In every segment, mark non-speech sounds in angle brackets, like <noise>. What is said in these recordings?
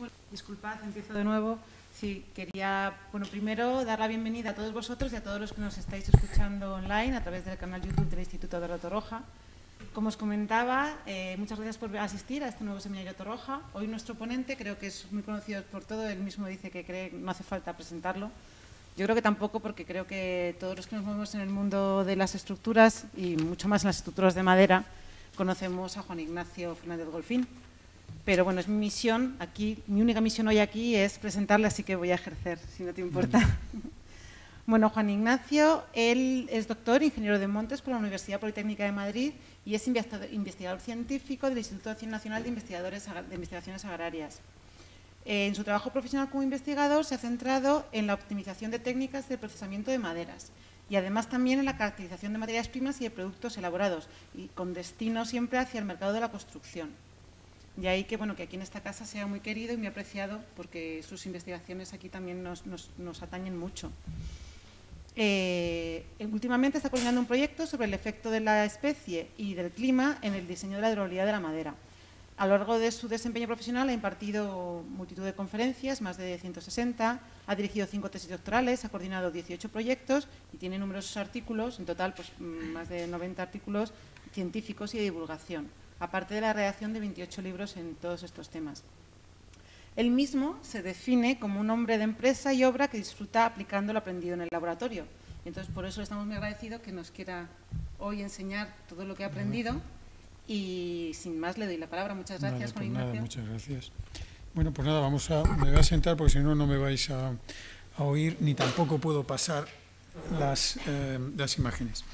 Bueno, disculpad, empiezo de nuevo. Sí, quería, bueno, primero dar la bienvenida a todos vosotros y a todos los que nos estáis escuchando online a través del canal YouTube del Instituto de la Torroja. Como os comentaba, eh, muchas gracias por asistir a este nuevo seminario Torroja. Hoy nuestro ponente, creo que es muy conocido por todo, él mismo dice que cree no hace falta presentarlo. Yo creo que tampoco, porque creo que todos los que nos movemos en el mundo de las estructuras y mucho más en las estructuras de madera, conocemos a Juan Ignacio Fernández Golfín, pero bueno, es mi misión aquí, mi única misión hoy aquí es presentarle, así que voy a ejercer, si no te importa. Bueno, Juan Ignacio, él es doctor, ingeniero de montes por la Universidad Politécnica de Madrid y es investigador científico del Instituto Nacional de, Investigadores, de Investigaciones Agrarias. Eh, en su trabajo profesional como investigador se ha centrado en la optimización de técnicas de procesamiento de maderas y además también en la caracterización de materias primas y de productos elaborados, y con destino siempre hacia el mercado de la construcción. Y ahí que, bueno, que aquí en esta casa sea muy querido y muy apreciado porque sus investigaciones aquí también nos, atañen mucho. Eh, últimamente está coordinando un proyecto sobre el efecto de la especie y del clima en el diseño de la durabilidad de la madera. A lo largo de su desempeño profesional ha impartido multitud de conferencias, más de 160, ha dirigido cinco tesis doctorales, ha coordinado 18 proyectos y tiene numerosos artículos, en total pues, mm, más de 90 artículos científicos y de divulgación aparte de la redacción de 28 libros en todos estos temas. Él mismo se define como un hombre de empresa y obra que disfruta aplicando lo aprendido en el laboratorio. Entonces, por eso estamos muy agradecidos que nos quiera hoy enseñar todo lo que ha aprendido. Y sin más, le doy la palabra. Muchas gracias, Juan pues Ignacio. muchas gracias. Bueno, pues nada, vamos a, me voy a sentar porque si no, no me vais a, oír ni tampoco puedo pasar las eh, imágenes.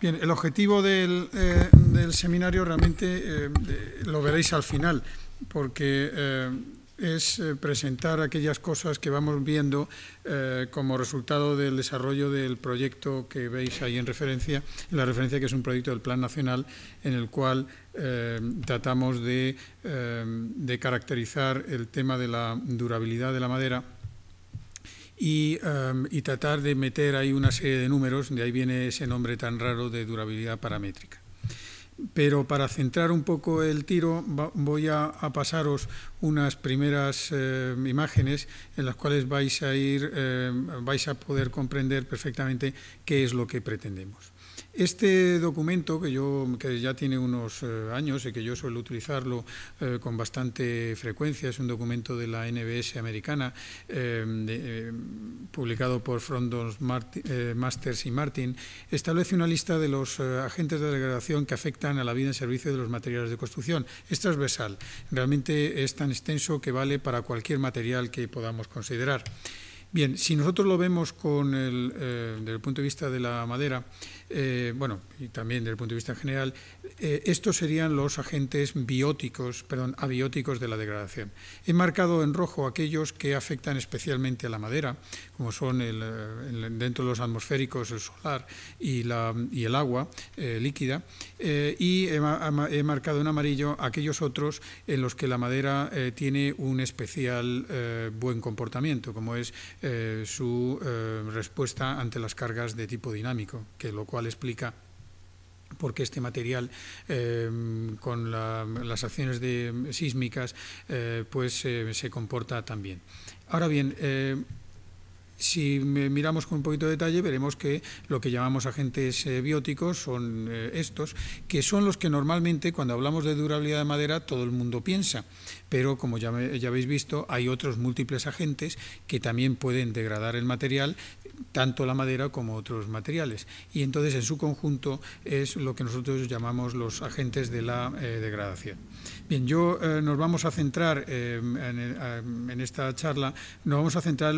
Bien, el objetivo del, eh, seminario realmente eh, lo veréis al final, porque eh, es presentar aquellas cosas que vamos viendo como resultado del desarrollo del proyecto que veis ahí en referencia, en la referencia que es un proyecto del Plan Nacional en el cual tratamos de caracterizar el tema de la durabilidad de la madera Em, y, tratar de meter ahí una serie de números, de ahí viene ese nombre tan raro de durabilidad paramétrica pero para centrar un poco el tiro voy a, pasaros unas primeras em, imágenes en las cuales vais a em, vais a poder comprender perfectamente qué es lo que pretendemos. Este documento, que, yo, que ya tiene unos eh, años y que yo suelo utilizarlo eh, con bastante frecuencia, es un documento de la NBS americana, eh, publicado por Frondons Masters y Martin, establece una lista de los agentes de degradación que afectan a la vida en servicio de los materiales de construcción. Es transversal, realmente es tan extenso que vale para cualquier material que podamos considerar. Bien, si nosotros lo vemos con el, desde el punto de vista de la madera, eh, bueno, y también desde el punto de vista general, eh, estos serían los agentes bióticos, perdón, abióticos de la degradación. He marcado en rojo aquellos que afectan especialmente a la madera, como son el, eh, dentro de los atmosféricos el solar y, la, el agua líquida, y he, marcado en amarillo aquellos otros en los que la madera tiene un especial buen comportamiento, como es su respuesta ante las cargas de tipo dinámico, que lo cual explica explica qué este material eh, con las acciones de, sísmicas eh, pues eh, se comporta también. Ahora bien, si miramos con un poquito de detalle, veremos que lo que llamamos agentes bióticos son estos, que son los que normalmente cuando hablamos de durabilidad de madera todo el mundo piensa, pero como ya, ya, habéis visto, hay otros múltiples agentes que también pueden degradar el material, tanto la madera como otros materiales. Y entonces en su conjunto es lo que nosotros llamamos los agentes de la eh, degradación. Bien, yo eh, nos vamos a centrar eh, en, esta charla, nos vamos a centrar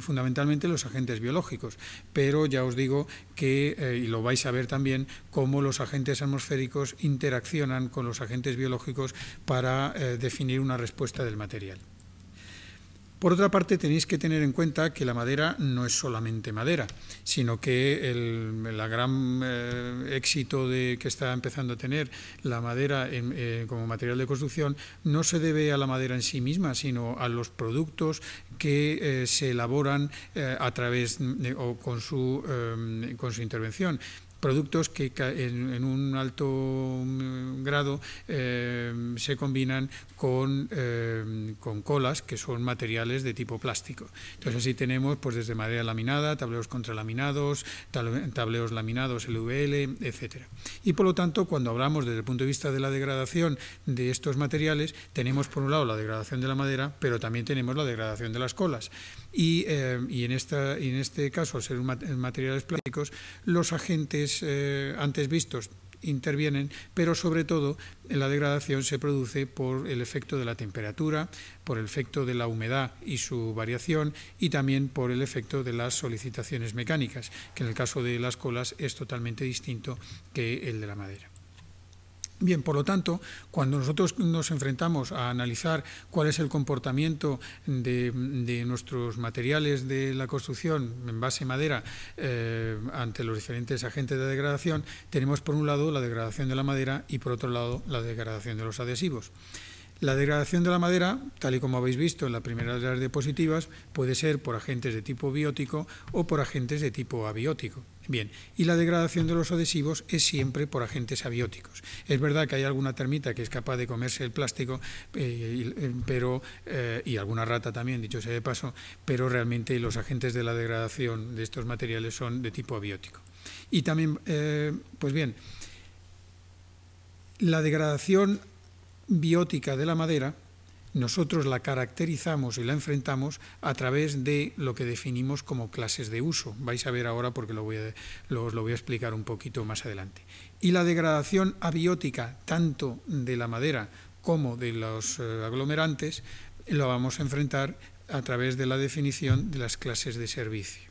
fundamentalmente en los agentes biológicos, pero ya os digo que, y lo vais a ver también, cómo los agentes atmosféricos interaccionan con los agentes biológicos para definir una respuesta del material. Por otra parte, tenéis que tener en cuenta que la madera no es solamente madera, sino que el, gran eh, éxito de, que está empezando a tener la madera eh, como material de construcción no se debe a la madera en sí misma, sino a los productos que eh, se elaboran a través o con con su intervención productos que en, un alto mm, grado eh, se combinan con, eh, con, colas, que son materiales de tipo plástico. Entonces así tenemos pues desde madera laminada, tableos contralaminados, tableos laminados LVL, etcétera. Y por lo tanto, cuando hablamos desde el punto de vista de la degradación de estos materiales, tenemos por un lado la degradación de la madera, pero también tenemos la degradación de las colas. Eh, y, en, este caso, al ser materiales plásticos, los agentes eh, antes vistos intervienen, pero sobre todo la degradación se produce por el efecto de la temperatura, por el efecto de la humedad y su variación y también por el efecto de las solicitaciones mecánicas, que en el caso de las colas es totalmente distinto que el de la madera. Bien, por lo tanto, cuando nosotros nos enfrentamos a analizar cuál es el comportamiento de, nuestros materiales de la construcción en base madera eh, ante los diferentes agentes de degradación, tenemos por un lado la degradación de la madera y por otro lado la degradación de los adhesivos. La degradación de la madera, tal y como habéis visto en la primera de las diapositivas, puede ser por agentes de tipo biótico o por agentes de tipo abiótico. Bien, y la degradación de los adhesivos es siempre por agentes abióticos. Es verdad que hay alguna termita que es capaz de comerse el plástico, eh, eh, pero, eh, y alguna rata también, dicho sea de paso, pero realmente los agentes de la degradación de estos materiales son de tipo abiótico. Y también, pues bien, la degradación biótica de la madera, nosotros la caracterizamos y la enfrentamos a través de lo que definimos como clases de uso. Vais a ver ahora porque lo voy lo, os lo voy a explicar un poquito más adelante. Y la degradación abiótica, tanto de la madera como de los eh, aglomerantes, lo vamos a enfrentar a través de la definición de las clases de servicio.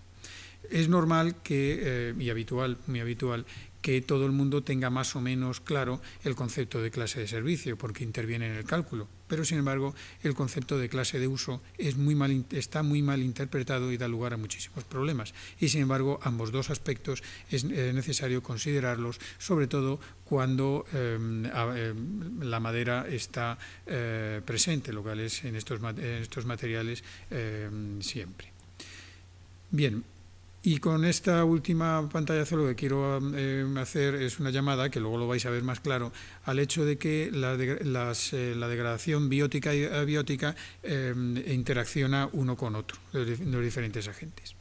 Es normal que, mi eh, y habitual, muy habitual, que todo el mundo tenga más o menos claro el concepto de clase de servicio, porque interviene en el cálculo. Pero, sin embargo, el concepto de clase de uso es muy mal, está muy mal interpretado y da lugar a muchísimos problemas. Y, sin embargo, ambos dos aspectos es eh, necesario considerarlos, sobre todo cuando em, em, la madera está eh, presente, lo cual es en estos, estos materiales em, siempre. Bien, y con esta última pantalla lo que quiero eh, hacer es una llamada, que luego lo vais a ver más claro, al hecho de que la, eh, degradación biótica y abiótica eh, interacciona uno con otro, de los diferentes agentes.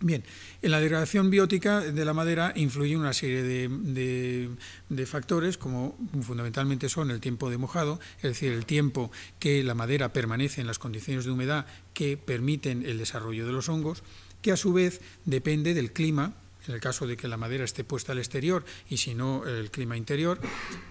Bien, en la degradación biótica de la madera influye una serie de, factores, como fundamentalmente son el tiempo de mojado, es decir, el tiempo que la madera permanece en las condiciones de humedad que permiten el desarrollo de los hongos, que a su vez depende del clima, en el caso de que la madera esté puesta al exterior y si no el clima interior,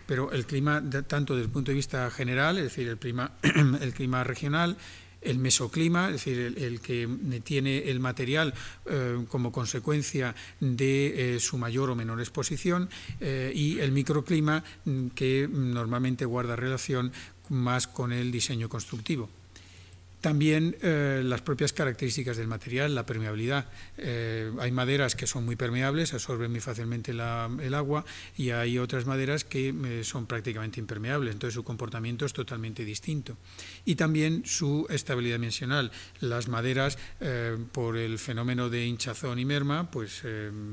pero el clima tanto desde el punto de vista general, es decir, el clima, <clears throat> regional, el mesoclima, es decir, el, que tiene el material eh, como consecuencia de eh, su mayor o menor exposición, eh, y el microclima mm, que mm, normalmente guarda relación más con el diseño constructivo. También eh, las propias características del material, la permeabilidad. Eh, hay maderas que son muy permeables, absorben muy fácilmente el agua y hay otras maderas que eh, son prácticamente impermeables, entonces su comportamiento es totalmente distinto. Y también su estabilidad dimensional. Las maderas, por el fenómeno de hinchazón y merma, pues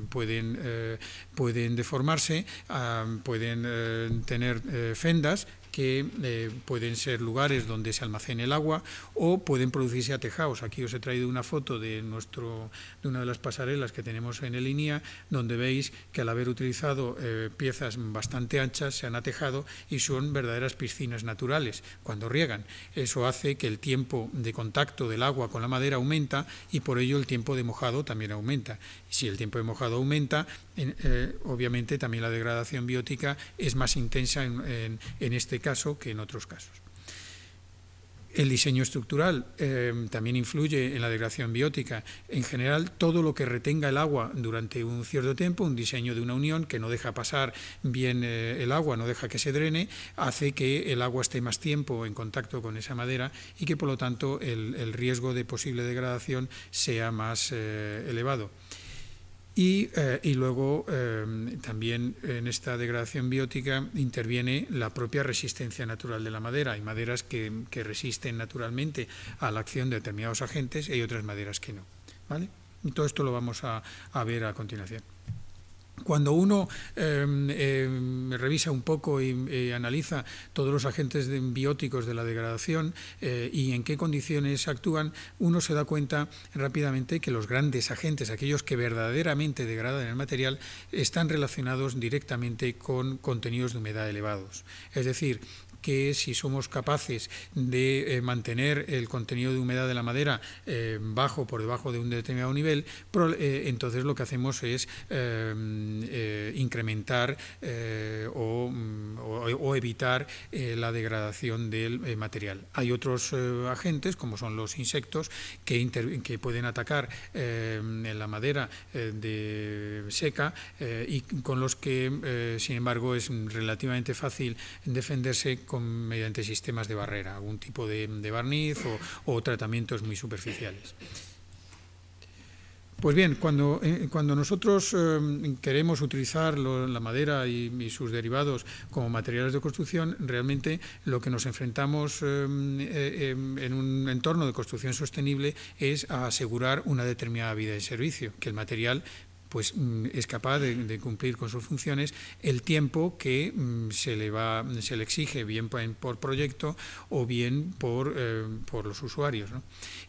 pueden, pueden deformarse, ah, pueden tener fendas que eh, pueden ser lugares donde se almacene el agua o pueden producirse atejados. Aquí os he traído una foto de, nuestro, de una de las pasarelas que tenemos en el INIA, donde veis que al haber utilizado eh, piezas bastante anchas se han atejado y son verdaderas piscinas naturales cuando riegan. Eso hace que el tiempo de contacto del agua con la madera aumenta y por ello el tiempo de mojado también aumenta. si el tiempo de mojado aumenta, eh, obviamente también la degradación biótica es más intensa en, este caso que en otros casos. El diseño estructural eh, también influye en la degradación biótica. En general, todo lo que retenga el agua durante un cierto tiempo, un diseño de una unión que no deja pasar bien eh, el agua, no deja que se drene, hace que el agua esté más tiempo en contacto con esa madera y que, por lo tanto, el riesgo de posible degradación sea más elevado eh, y, luego eh, también en esta degradación biótica interviene la propia resistencia natural de la madera. Hay maderas que, resisten naturalmente a la acción de determinados agentes y hay otras maderas que no. ¿vale? todo esto lo vamos a ver a continuación. Cuando uno em, em, revisa un poco y eh, analiza todos los agentes bióticos de la degradación eh, y en qué condiciones actúan, uno se da cuenta rápidamente que los grandes agentes, aquellos que verdaderamente degradan el material, están relacionados directamente con contenidos de humedad elevados. Es decir, que si somos capaces de eh, mantener el contenido de humedad de la madera eh, bajo, por debajo de un determinado nivel, eh, entonces lo que hacemos es incrementar mm, o, evitar la degradación del material. Hay otros agentes, como son los insectos, que, que pueden atacar la madera seca y con los que, sin embargo, es relativamente fácil defenderse mediante sistemas de barrera, algún tipo de, barniz o, tratamientos muy superficiales. Pues bien, cuando, eh, cuando nosotros eh, queremos utilizar la madera y, sus derivados como materiales de construcción, realmente lo que nos enfrentamos eh, em, en un entorno de construcción sostenible es a asegurar una determinada vida de servicio, que el material pues mm, es capaz de, cumplir con sus funciones el tiempo que mm, se le va se le exige bien por proyecto o bien por, eh, por los usuarios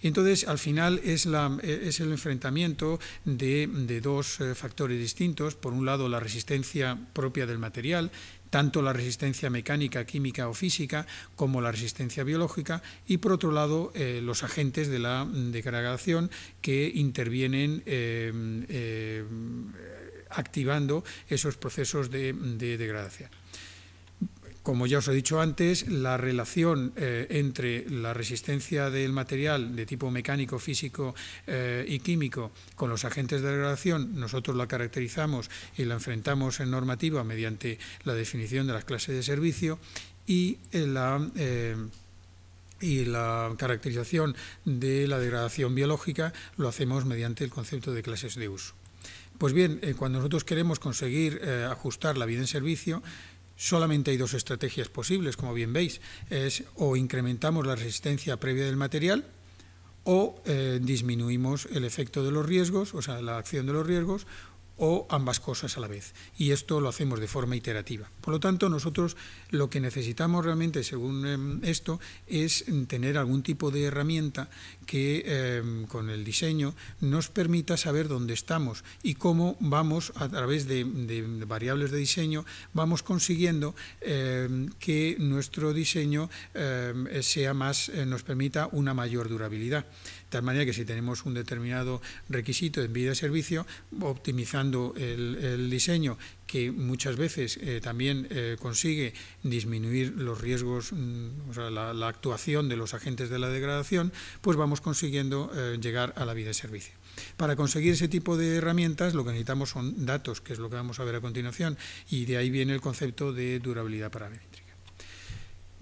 y entonces al final es la es el enfrentamiento de, de dos eh, factores distintos por un lado la resistencia propia del material tanto la resistencia mecánica, química o física como la resistencia biológica y por otro lado eh, los agentes de la degradación que intervienen eh, eh, activando esos procesos de degradación. Como ya os he dicho antes, la relación eh, entre la resistencia del material de tipo mecánico, físico eh, y químico con los agentes de degradación, nosotros la caracterizamos y la enfrentamos en normativa mediante la definición de las clases de servicio y eh, la... y la caracterización de la degradación biológica lo hacemos mediante el concepto de clases de uso. Pues bien, cuando nosotros queremos conseguir ajustar la vida en servicio, Solamente hay dos estrategias posibles, como bien veis, es o incrementamos la resistencia previa del material o eh, disminuimos el efecto de los riesgos, o sea, la acción de los riesgos, o ambas cosas a la vez. Y esto lo hacemos de forma iterativa. Por lo tanto, nosotros lo que necesitamos realmente, según em, esto, es tener algún tipo de herramienta que em, con el diseño nos permita saber dónde estamos y cómo vamos, a través de, variables de diseño, vamos consiguiendo em, que nuestro diseño sea más, eh, nos permita una mayor durabilidad tal manera que si tenemos un determinado requisito en vida de servicio, optimizando el, diseño que muchas veces eh, también eh, consigue disminuir los riesgos, mm, o sea, la, actuación de los agentes de la degradación, pues vamos consiguiendo eh, llegar a la vida de servicio. Para conseguir ese tipo de herramientas lo que necesitamos son datos, que es lo que vamos a ver a continuación, y de ahí viene el concepto de durabilidad para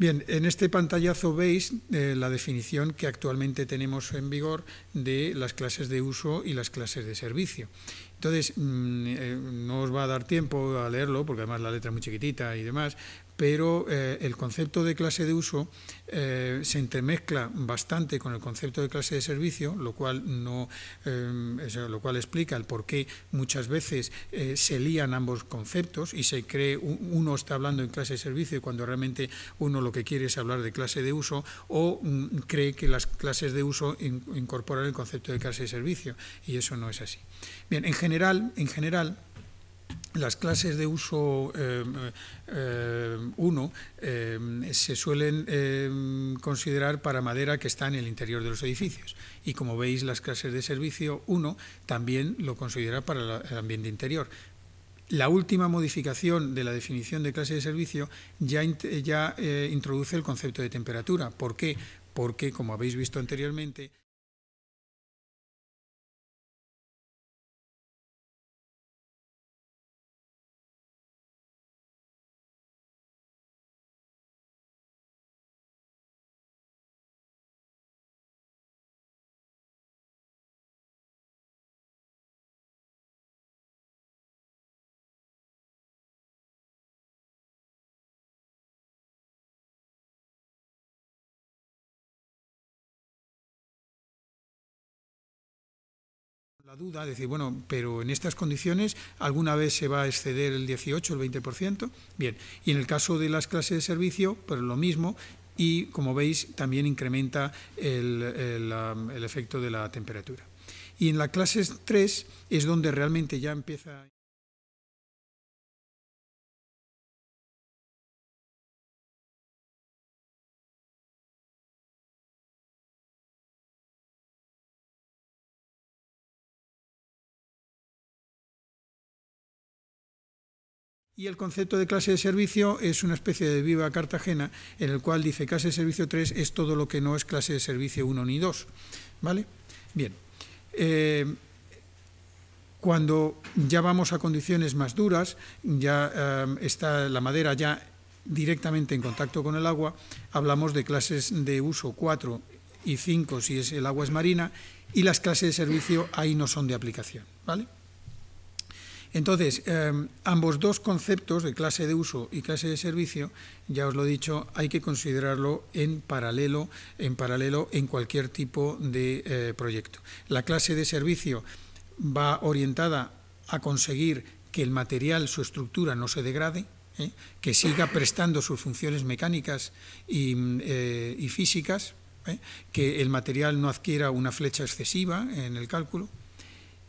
Bien, en este pantallazo veis eh, la definición que actualmente tenemos en vigor de las clases de uso y las clases de servicio. Entonces, mm, eh, no os va a dar tiempo a leerlo, porque además la letra es muy chiquitita y demás, pero eh, el concepto de clase de uso eh, se entremezcla bastante con el concepto de clase de servicio, lo cual no, eh, lo cual explica el por qué muchas veces se lían ambos conceptos y se cree uno está hablando en clase de servicio cuando realmente uno lo que quiere es hablar de clase de uso o mm, cree que las clases de uso incorporan el concepto de clase de servicio y eso no es así. Bien, en general, en general las clases de uso 1 eh, eh, eh, se suelen considerar para madera que está en el interior de los edificios. Y como veis, las clases de servicio 1 también lo considera para el ambiente interior. La última modificación de la definición de clase de servicio ya, ya introduce el concepto de temperatura. ¿Por qué? Porque, como habéis visto anteriormente, duda, decir, bueno, pero en estas condiciones, ¿alguna vez se va a exceder el 18, el 20%? Bien, y en el caso de las clases de servicio, pues lo mismo, y como veis, también incrementa el, el, efecto de la temperatura. Y en la clase 3 es donde realmente ya empieza... Y el concepto de clase de servicio es una especie de viva Cartagena en el cual dice clase de servicio 3 es todo lo que no es clase de servicio 1 ni 2. ¿Vale? Bien. Eh, cuando ya vamos a condiciones más duras, ya eh, está la madera ya directamente en contacto con el agua, hablamos de clases de uso 4 y 5 si es, el agua es marina y las clases de servicio ahí no son de aplicación. ¿Vale? Entonces, em, ambos dos conceptos de clase de uso y clase de servicio, ya os lo he dicho, hay que considerarlo en paralelo, en paralelo en cualquier tipo de eh, proyecto. La clase de servicio va orientada a conseguir que el material, su estructura, no se degrade, ¿eh? que siga prestando sus funciones mecánicas y mm, eh, físicas, que el material no adquiera una flecha excesiva en el cálculo,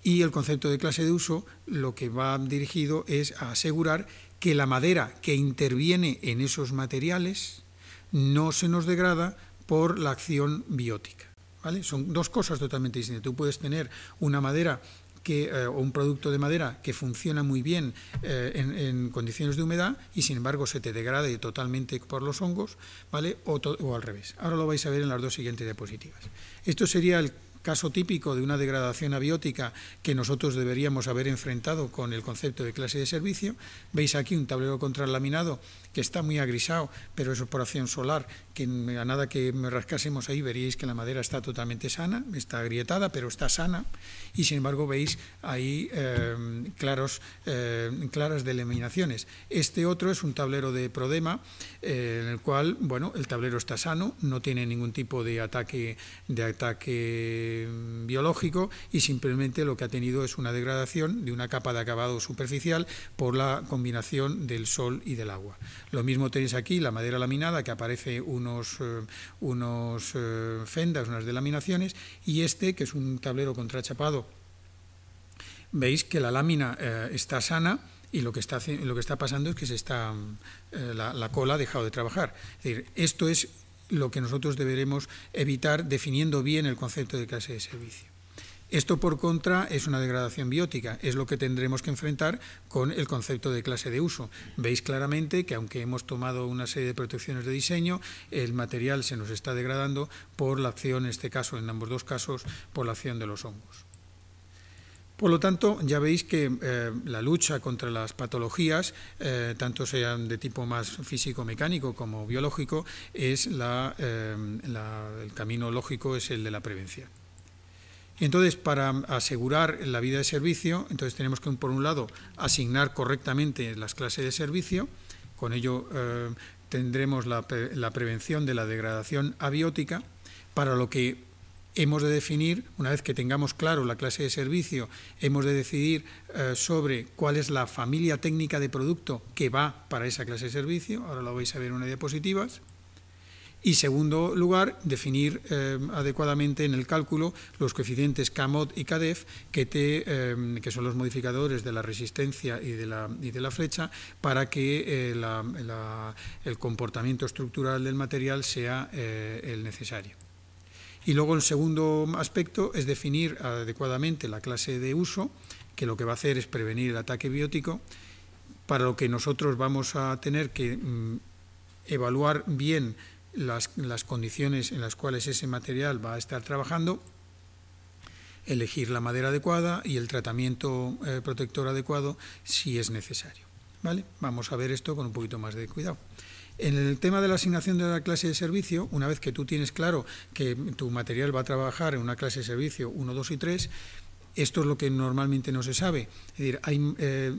y el concepto de clase de uso lo que va dirigido es a asegurar que la madera que interviene en esos materiales no se nos degrada por la acción biótica. ¿vale? Son dos cosas totalmente distintas. Tú puedes tener una madera que, eh, o un producto de madera que funciona muy bien eh, en, condiciones de humedad y sin embargo se te degrade totalmente por los hongos, ¿vale? O, o al revés. Ahora lo vais a ver en las dos siguientes diapositivas. Esto sería el caso típico de una degradación abiótica que nosotros deberíamos haber enfrentado con el concepto de clase de servicio. Veis aquí un tablero contralaminado que está muy agrisado, pero es por acción solar que a nada que me rascásemos ahí veréis que la madera está totalmente sana, está agrietada, pero está sana, y sin embargo veis ahí eh, claros, eh, claras eliminaciones Este otro es un tablero de prodema, eh, en el cual, bueno, el tablero está sano, no tiene ningún tipo de ataque, de ataque biológico, y simplemente lo que ha tenido es una degradación de una capa de acabado superficial por la combinación del sol y del agua. Lo mismo tenéis aquí, la madera laminada, que aparece un unos, eh, unos eh, fendas, unas delaminaciones, y este, que es un tablero contrachapado, veis que la lámina eh, está sana, y lo que está, lo que está pasando es que se está, la, cola ha dejado de trabajar. decir, esto es lo que nosotros deberemos evitar definiendo bien el concepto de clase de servicio. Esto, por contra, es una degradación biótica, es lo que tendremos que enfrentar con el concepto de clase de uso. Veis claramente que, aunque hemos tomado una serie de protecciones de diseño, el material se nos está degradando por la acción, en este caso, en ambos dos casos, por la acción de los hongos. Por lo tanto, ya veis que eh, la lucha contra las patologías, eh, tanto sean de tipo más físico-mecánico como biológico, es eh, el camino lógico es el de la prevención. Entonces, para asegurar la vida de servicio, entonces tenemos que, por un lado, asignar correctamente las clases de servicio, con ello eh, tendremos la, prevención de la degradación abiótica, para lo que hemos de definir, una vez que tengamos claro la clase de servicio, hemos de decidir eh, sobre cuál es la familia técnica de producto que va para esa clase de servicio, ahora lo vais a ver en una diapositivas, y segundo lugar, definir eh, adecuadamente en el cálculo los coeficientes KMOD y KDEF, que, te, eh, que son los modificadores de la resistencia y de la, de la flecha, para que eh, el comportamiento estructural del material sea el necesario. Y luego el segundo aspecto es definir adecuadamente la clase de uso, que lo que va a hacer es prevenir el ataque biótico, para lo que nosotros vamos a tener que mm, evaluar bien las, condiciones en las cuales ese material va a estar trabajando, elegir la madera adecuada y el tratamiento eh, protector adecuado si es necesario. ¿vale? Vamos a ver esto con un poquito más de cuidado. En el tema de la asignación de la clase de servicio, una vez que tú tienes claro que tu material va a trabajar en una clase de servicio 1, 2 y 3, esto es lo que normalmente no se sabe. Es decir, hay... Eh,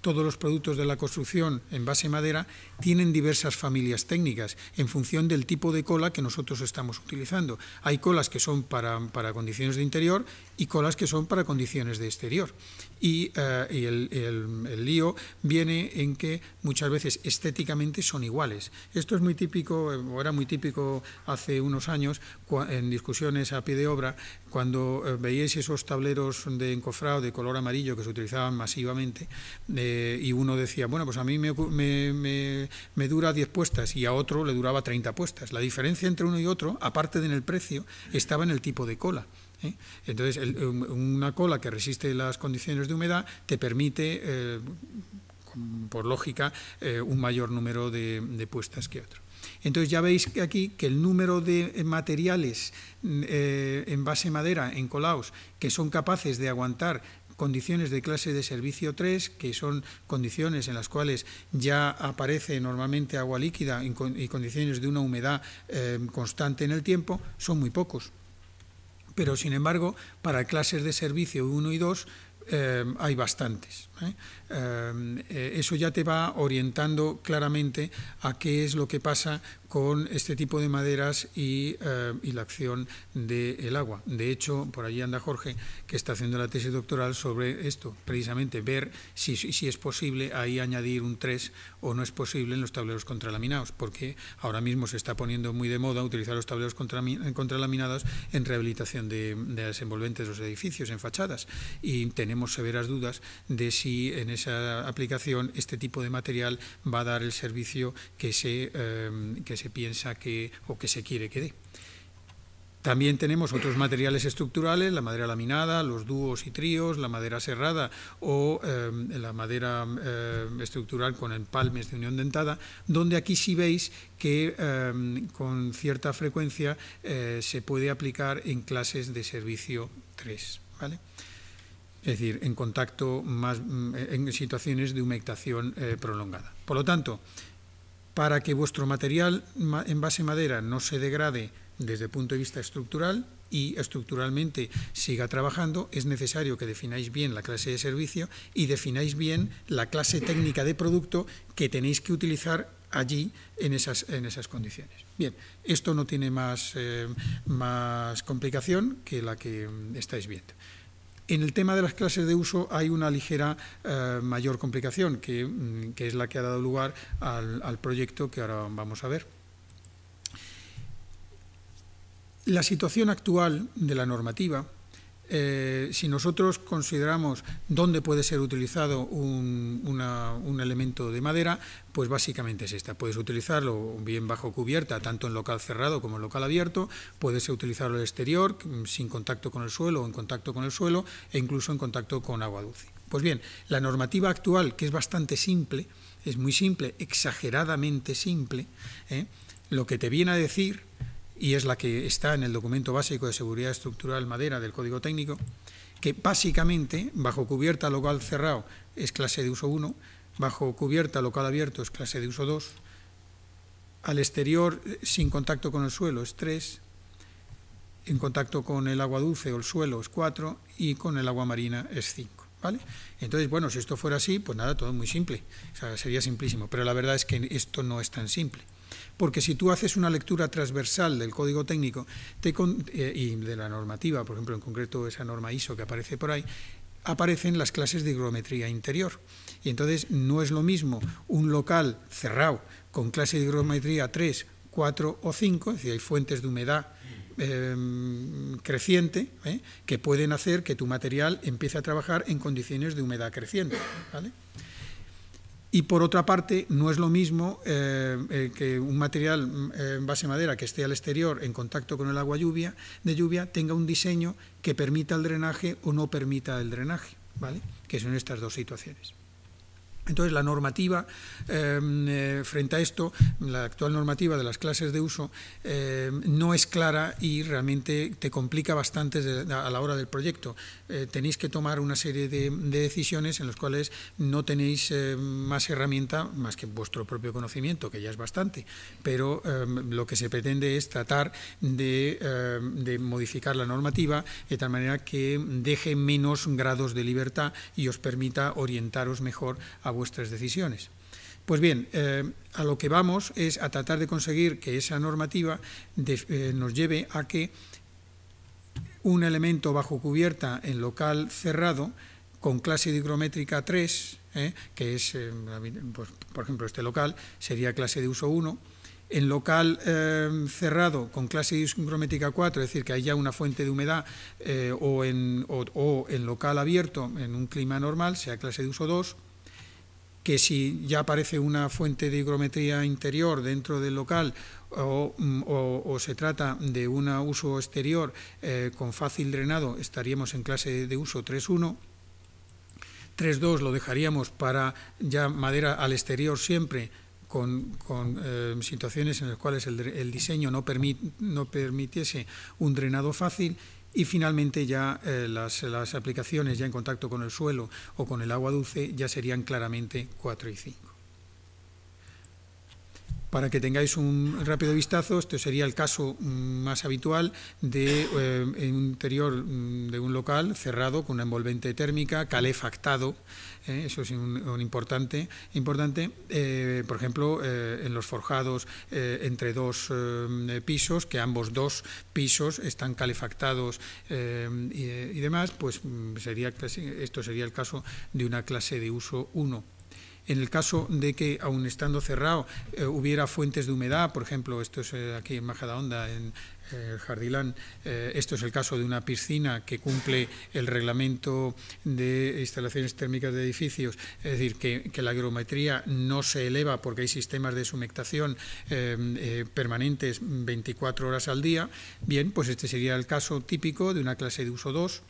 todos los productos de la construcción en base madera tienen diversas familias técnicas en función del tipo de cola que nosotros estamos utilizando. Hay colas que son para, para condiciones de interior y colas que son para condiciones de exterior y, eh, el, lío viene en que muchas veces estéticamente son iguales. Esto es muy típico, eh, o era muy típico hace unos años en discusiones a pie de obra, cuando eh, veíais esos tableros de encofrado de color amarillo que se utilizaban masivamente y uno decía, bueno, pues a mí me, me, dura 10 puestas y a otro le duraba 30 puestas. La diferencia entre uno y otro, aparte de en el precio, estaba en el tipo de cola. ¿eh? Entonces, una cola que resiste las condiciones de humedad te permite, eh, por lógica, eh, un mayor número de, puestas que otro. Entonces ya veis aquí que el número de materiales mm, en base madera, en colaos, que son capaces de aguantar condiciones de clase de servicio 3, que son condiciones en las cuales ya aparece normalmente agua líquida y condiciones de una humedad constante en el tiempo, son muy pocos pero sin embargo para clases de servicio 1 y 2 eh, hay bastantes. ¿eh? Em, eh, eso ya te va orientando claramente a qué es lo que pasa con este tipo de maderas eh, y, la acción del agua. De hecho, por allí anda Jorge, que está haciendo la tesis doctoral sobre esto, precisamente ver si, es posible ahí añadir un 3 o no es posible en los tableros contralaminados, porque ahora mismo se está poniendo muy de moda utilizar los tableros contralaminados en rehabilitación de, de desenvolventes de los edificios, en fachadas, y tenemos severas dudas de si y en esa aplicación este tipo de material va a dar el servicio em, que se, piensa que o que se quiere que dé. También tenemos otros materiales estructurales, la madera laminada, los dúos y tríos, la madera serrada o em, la madera em, estructural con empalmes de unión dentada, donde aquí sí veis que con cierta frecuencia eh, se puede aplicar en clases de servicio 3. ¿vale? es decir, en contacto más, mm, eh, en situaciones de humectación eh, prolongada. Por lo tanto, para que vuestro material en base madera no se degrade desde el punto de vista estructural y estructuralmente siga trabajando, es necesario que defináis bien la clase de servicio y defináis bien la clase técnica de producto que tenéis que utilizar allí en esas, condiciones. Bien, esto no tiene más, eh, más complicación que la que mm, estáis viendo. En el tema de las clases de uso hay una ligera eh, mayor complicación, mm, que, es la que ha dado lugar al, al proyecto que ahora vamos a ver. La situación actual de la normativa eh, si nosotros consideramos dónde puede ser utilizado un, elemento de madera, pues básicamente es esta. Puedes utilizarlo bien bajo cubierta, tanto en local cerrado como en local abierto, puedes utilizarlo al exterior, mm, sin contacto con el suelo o en contacto con el suelo, e incluso en contacto con agua dulce. Pues bien, la normativa actual, que es bastante simple, es muy simple, exageradamente simple, ¿eh? lo que te viene a decir y es la que está en el documento básico de seguridad estructural madera del Código Técnico, que básicamente, bajo cubierta local cerrado es clase de uso 1, bajo cubierta local abierto es clase de uso 2, al exterior eh, sin contacto con el suelo es 3, en contacto con el agua dulce o el suelo es 4 y con el agua marina es 5. ¿Vale? Entonces, bueno, si esto fuera así, pues nada, todo muy simple, sería simplísimo, pero la verdad es que esto no es tan simple porque si tú haces una lectura transversal del código técnico eh, y de la normativa, por ejemplo, en concreto esa norma ISO que aparece por ahí, aparecen las clases de higrometría interior. Y entonces no es lo mismo un local cerrado con clase de higrometría 3, 4 o 5, es decir, hay fuentes de humedad em, creciente ¿eh? que pueden hacer que tu material empiece a trabajar en condiciones de humedad creciente. ¿vale? Y por otra parte, no es lo mismo eh, eh, que un material mm, eh, en base madera que esté al exterior en contacto con el agua lluvia, de lluvia tenga un diseño que permita el drenaje o no permita el drenaje, ¿vale? que son estas dos situaciones. Entonces, la normativa em, eh, frente a esto, la actual normativa de las clases de uso, em, no es clara y realmente te complica bastante a la hora del proyecto. Eh, tenéis que tomar una serie de, decisiones en las cuales no tenéis em, más herramienta más que vuestro propio conocimiento, que ya es bastante, pero lo que se pretende es tratar de, modificar la normativa de tal manera que deje menos grados de libertad y os permita orientaros mejor a vuestras decisiones. Pues bien, eh, a lo que vamos es a tratar de conseguir que esa normativa eh, nos lleve a que un elemento bajo cubierta en local cerrado con clase de 3, eh, que es, pues, por ejemplo, este local sería clase de uso 1, en local cerrado con clase higrométrica 4, es decir, que haya una fuente de humedad, o, en, o, en local abierto, en un clima normal, sea clase de uso 2, que si ya aparece una fuente de higrometría interior dentro del local mm, o, se trata de un uso exterior eh, con fácil drenado, estaríamos en clase de uso 3.1. 3.2 lo dejaríamos para ya madera al exterior siempre, con, eh, situaciones en las cuales el, diseño no, no permitiese un drenado fácil y finalmente ya eh, las, aplicaciones ya en contacto con el suelo o con el agua dulce ya serían claramente 4 y 5. Para que tengáis un rápido vistazo, este sería el caso mm, más habitual de eh, un interior mm, de un local cerrado con una envolvente térmica, calefactado, ¿eh? eso es un, importante, importante eh, por ejemplo, eh, en los forjados entre dos pisos, que ambos dos pisos están calefactados y, demás, pues mm, sería, esto sería el caso de una clase de uso 1. En el caso de que, aun estando cerrado, hubiera fuentes de humedad, por ejemplo, esto es aquí en Majadahonda, en, ...el eh, Jardilán. Eh, esto es el caso de una piscina que cumple el reglamento de instalaciones térmicas de edificios, es decir, que, la agrometría no se eleva porque hay sistemas de sumectación eh, permanentes 24 horas al día. Bien, pues este sería el caso típico de una clase de uso 2,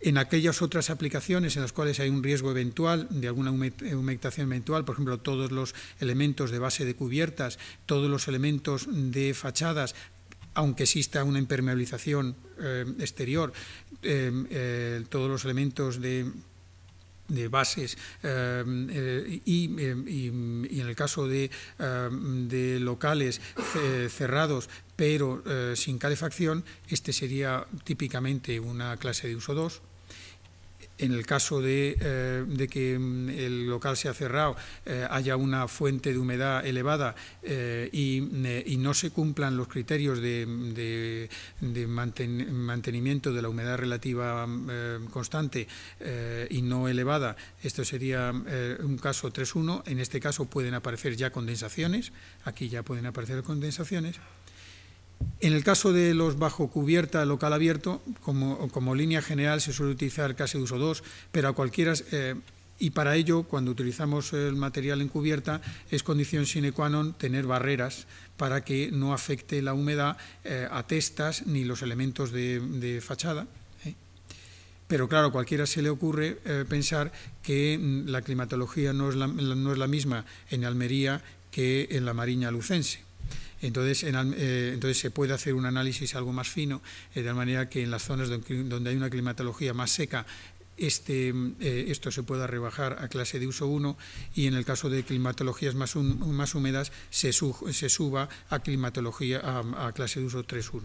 en aquellas otras aplicaciones en las cuales hay un riesgo eventual de alguna humectación eventual, por ejemplo, todos los elementos de base de cubiertas, todos los elementos de fachadas aunque exista una impermeabilización eh, exterior, eh, eh, todos los elementos de bases y, en el caso de, de locales cerrados pero sin calefacción, este sería típicamente una clase de uso 2 en el caso de, eh, que mm, el local sea cerrado, eh, haya una fuente de humedad elevada eh, y, no se cumplan los criterios de, mantenimiento de la humedad relativa mm, constante y no elevada, esto sería un caso 3.1. En este caso pueden aparecer ya condensaciones, aquí ya pueden aparecer condensaciones. En el caso de los bajo cubierta local abierto, como, línea general se suele utilizar casi uso 2, pero a cualquiera... Eh, y para ello, cuando utilizamos el material en cubierta, es condición sine qua non tener barreras para que no afecte la humedad eh, a testas ni los elementos de, fachada. ¿eh? Pero claro, a cualquiera se le ocurre pensar que mm, la climatología no es la, no es la misma en Almería que en la Mariña Lucense. Entonces, eh, entonces se puede hacer un análisis algo más fino, eh, de tal manera que en las zonas donde, hay una climatología más seca este, eh, esto se pueda rebajar a clase de uso 1 y en el caso de climatologías más, más húmedas se, se, suba a climatología a clase de uso 3.1.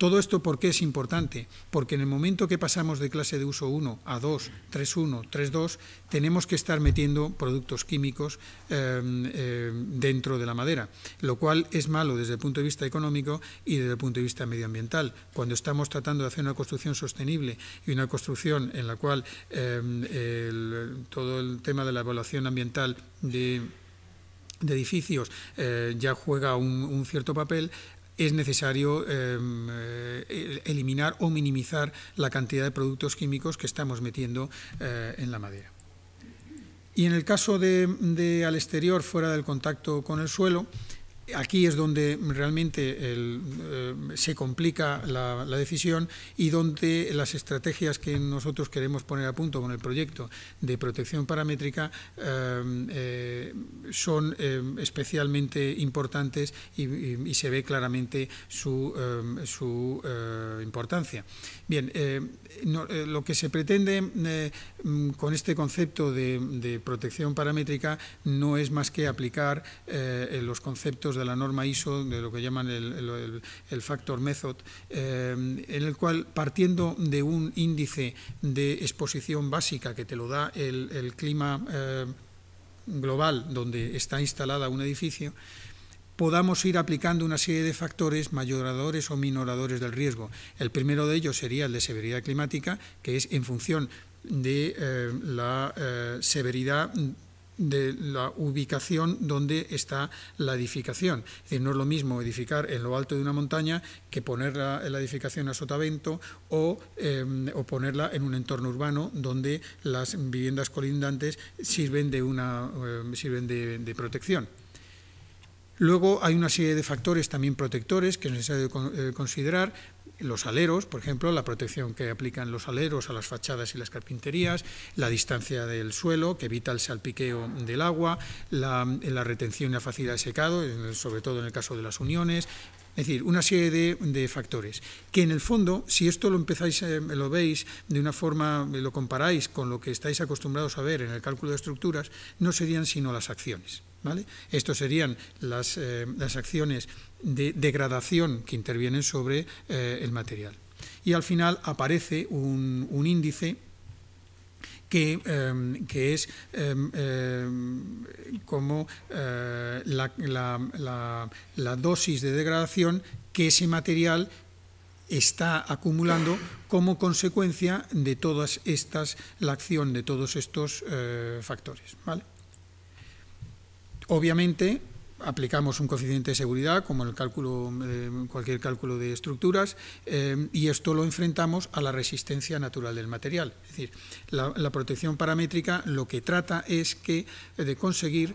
Todo esto, ¿por qué es importante? Porque en el momento que pasamos de clase de uso 1 a 2, 3, 1, 3, 2, tenemos que estar metiendo productos químicos em, em, dentro de la madera, lo cual es malo desde el punto de vista económico y desde el punto de vista medioambiental. Cuando estamos tratando de hacer una construcción sostenible y una construcción en la cual em, todo el tema de la evaluación ambiental de edificios eh, ya juega un, cierto papel, es necesario em, eh, eliminar o minimizar la cantidad de productos químicos que estamos metiendo eh, en la madera. Y en el caso de al exterior, fuera del contacto con el suelo, Aquí es donde realmente eh, se complica la, decisión y donde las estrategias que nosotros queremos poner a punto con el proyecto de protección paramétrica eh, eh, son especialmente importantes y, se ve claramente su, importancia. Bien, lo que se pretende mm, con este concepto de, de, protección paramétrica no es más que aplicar los conceptos de de la norma ISO, de lo que llaman el, factor method, eh, en el cual partiendo de un índice de exposición básica que te lo da el, clima eh, global donde está instalada un edificio, podamos ir aplicando una serie de factores mayoradores o minoradores del riesgo. El primero de ellos sería el de severidad climática, que es en función de eh, la severidad climática de la ubicación donde está la edificación. no es lo mismo edificar en lo alto de una montaña que poner la, edificación a sotavento em, o, ponerla en un entorno urbano donde las viviendas colindantes sirven de, una, em, sirven de protección. Luego hay una serie de factores también protectores que es necesario eh, considerar, los aleros, por ejemplo, la protección que aplican los aleros a las fachadas y las carpinterías, la distancia del suelo que evita el salpiqueo del agua, la, retención y la facilidad de secado, sobre todo en el caso de las uniones, es decir, una serie de, factores que en el fondo, si esto lo empezáis, eh, lo veis de una forma, lo comparáis con lo que estáis acostumbrados a ver en el cálculo de estructuras, no serían sino las acciones. Estos serían eh, las, acciones de degradación que intervienen sobre eh, el material. Y al final aparece un, índice que, em, es em, em, como eh, la, dosis de degradación que ese material está acumulando como consecuencia de todas estas, la acción de todos estos factores. Obviamente, aplicamos un coeficiente de seguridad, como el cálculo, eh, cualquier cálculo de estructuras, eh, y esto lo enfrentamos a la resistencia natural del material. Es decir, la, protección paramétrica lo que trata es eh, de conseguir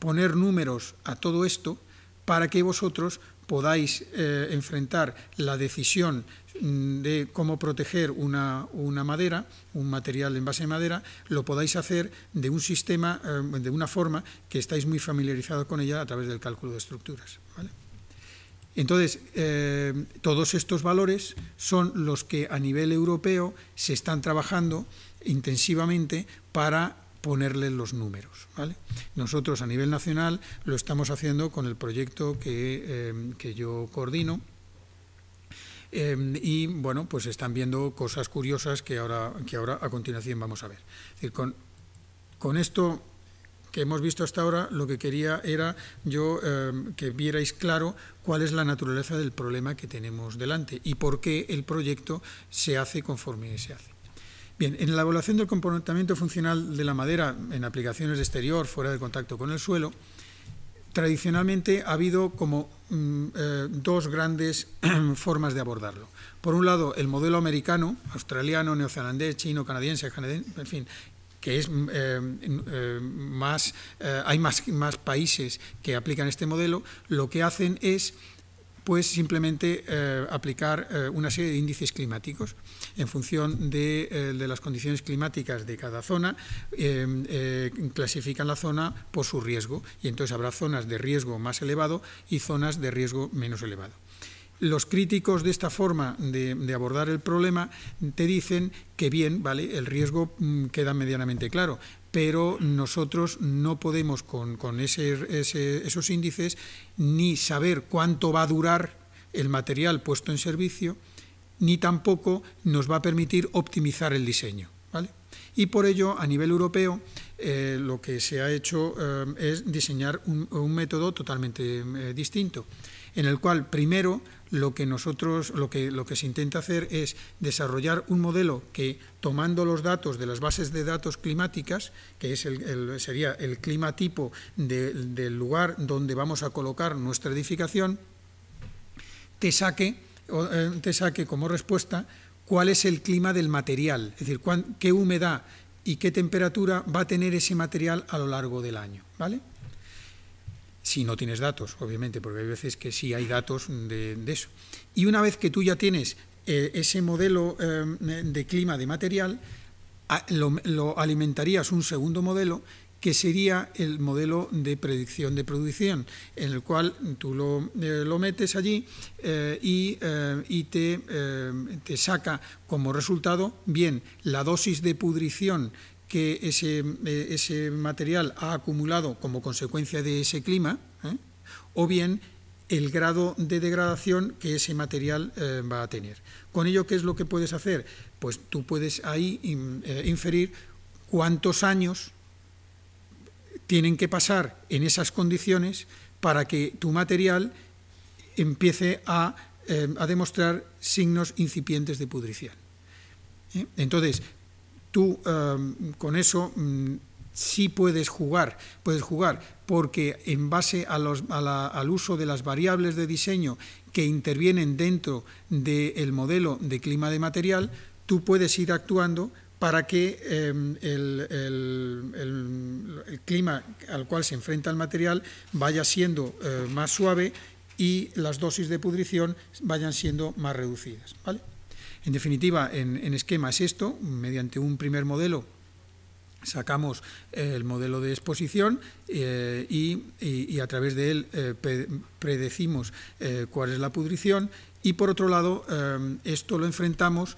poner números a todo esto para que vosotros podáis eh, enfrentar la decisión mm, de cómo proteger una, madera, un material en base de madera, lo podáis hacer de un sistema, eh, de una forma que estáis muy familiarizados con ella a través del cálculo de estructuras. Entonces, eh, todos estos valores son los que a nivel europeo se están trabajando intensivamente para ponerle los números. ¿vale? Nosotros a nivel nacional lo estamos haciendo con el proyecto que, eh, yo coordino. Eh, y bueno, pues están viendo cosas curiosas que ahora, que ahora a continuación vamos a ver. Es con, esto que hemos visto hasta ahora, lo que quería era yo eh, que vierais claro cuál es la naturaleza del problema que tenemos delante y por qué el proyecto se hace conforme se hace. Bien, en la evaluación del comportamiento funcional de la madera en aplicaciones de exterior, fuera de contacto con el suelo, tradicionalmente ha habido como mm, eh, dos grandes <clears throat> formas de abordarlo. Por un lado, el modelo americano, australiano, neozelandés, chino, canadiense, en fin, que es mm, eh, eh, más, hay más países que aplican este modelo, lo que hacen es pues simplemente eh, aplicar eh, una serie de índices climáticos en función de eh, las condiciones climáticas de cada zona, clasifican la zona por su riesgo y entonces habrá zonas de riesgo más elevado y zonas de riesgo menos elevado. Los críticos de esta forma de, abordar el problema te dicen que bien, vale, el riesgo mm, queda medianamente claro, pero nosotros no podemos con, esos índices ni saber cuánto va a durar el material puesto en servicio, ni tampoco nos va a permitir optimizar el diseño. ¿vale? Y por ello, a nivel europeo, eh, lo que se ha hecho eh, es diseñar un, método totalmente eh, distinto, en el cual primero lo que nosotros, lo que, lo que se intenta hacer es desarrollar un modelo que, tomando los datos de las bases de datos climáticas, que es el, sería el clima tipo del lugar donde vamos a colocar nuestra edificación, te saque, te saque como respuesta cuál es el clima del material, es decir, qué humedad y qué temperatura va a tener ese material a lo largo del año, ¿vale? Si no tienes datos, obviamente, porque hay veces que sí hay datos de, eso. Y una vez que tú ya tienes eh, ese modelo eh, de clima de material, lo alimentarías un segundo modelo que sería el modelo de predicción de producción, en el cual tú lo, eh, metes allí eh, y, eh, te, saca como resultado bien la dosis de pudrición que ese, material ha acumulado como consecuencia de ese clima, o bien el grado de degradación que ese material va a tener. Con ello, ¿qué es lo que puedes hacer? Pues tú puedes ahí inferir cuántos años tienen que pasar en esas condiciones para que tu material empiece a, em, a demostrar signos incipientes de pudrición. ¿eh? Entonces, tú em, con eso mm, sí puedes jugar, puedes jugar, porque en base a los, al uso de las variables de diseño que intervienen dentro del el modelo de clima de material, tú puedes ir actuando para que em, el, clima al cual se enfrenta el material vaya siendo eh, más suave y las dosis de pudrición vayan siendo más reducidas. En definitiva, en, esquema es esto, mediante un primer modelo sacamos eh, el modelo de exposición eh, y, a través de él predecimos cuál es la pudrición y por otro lado em, esto lo enfrentamos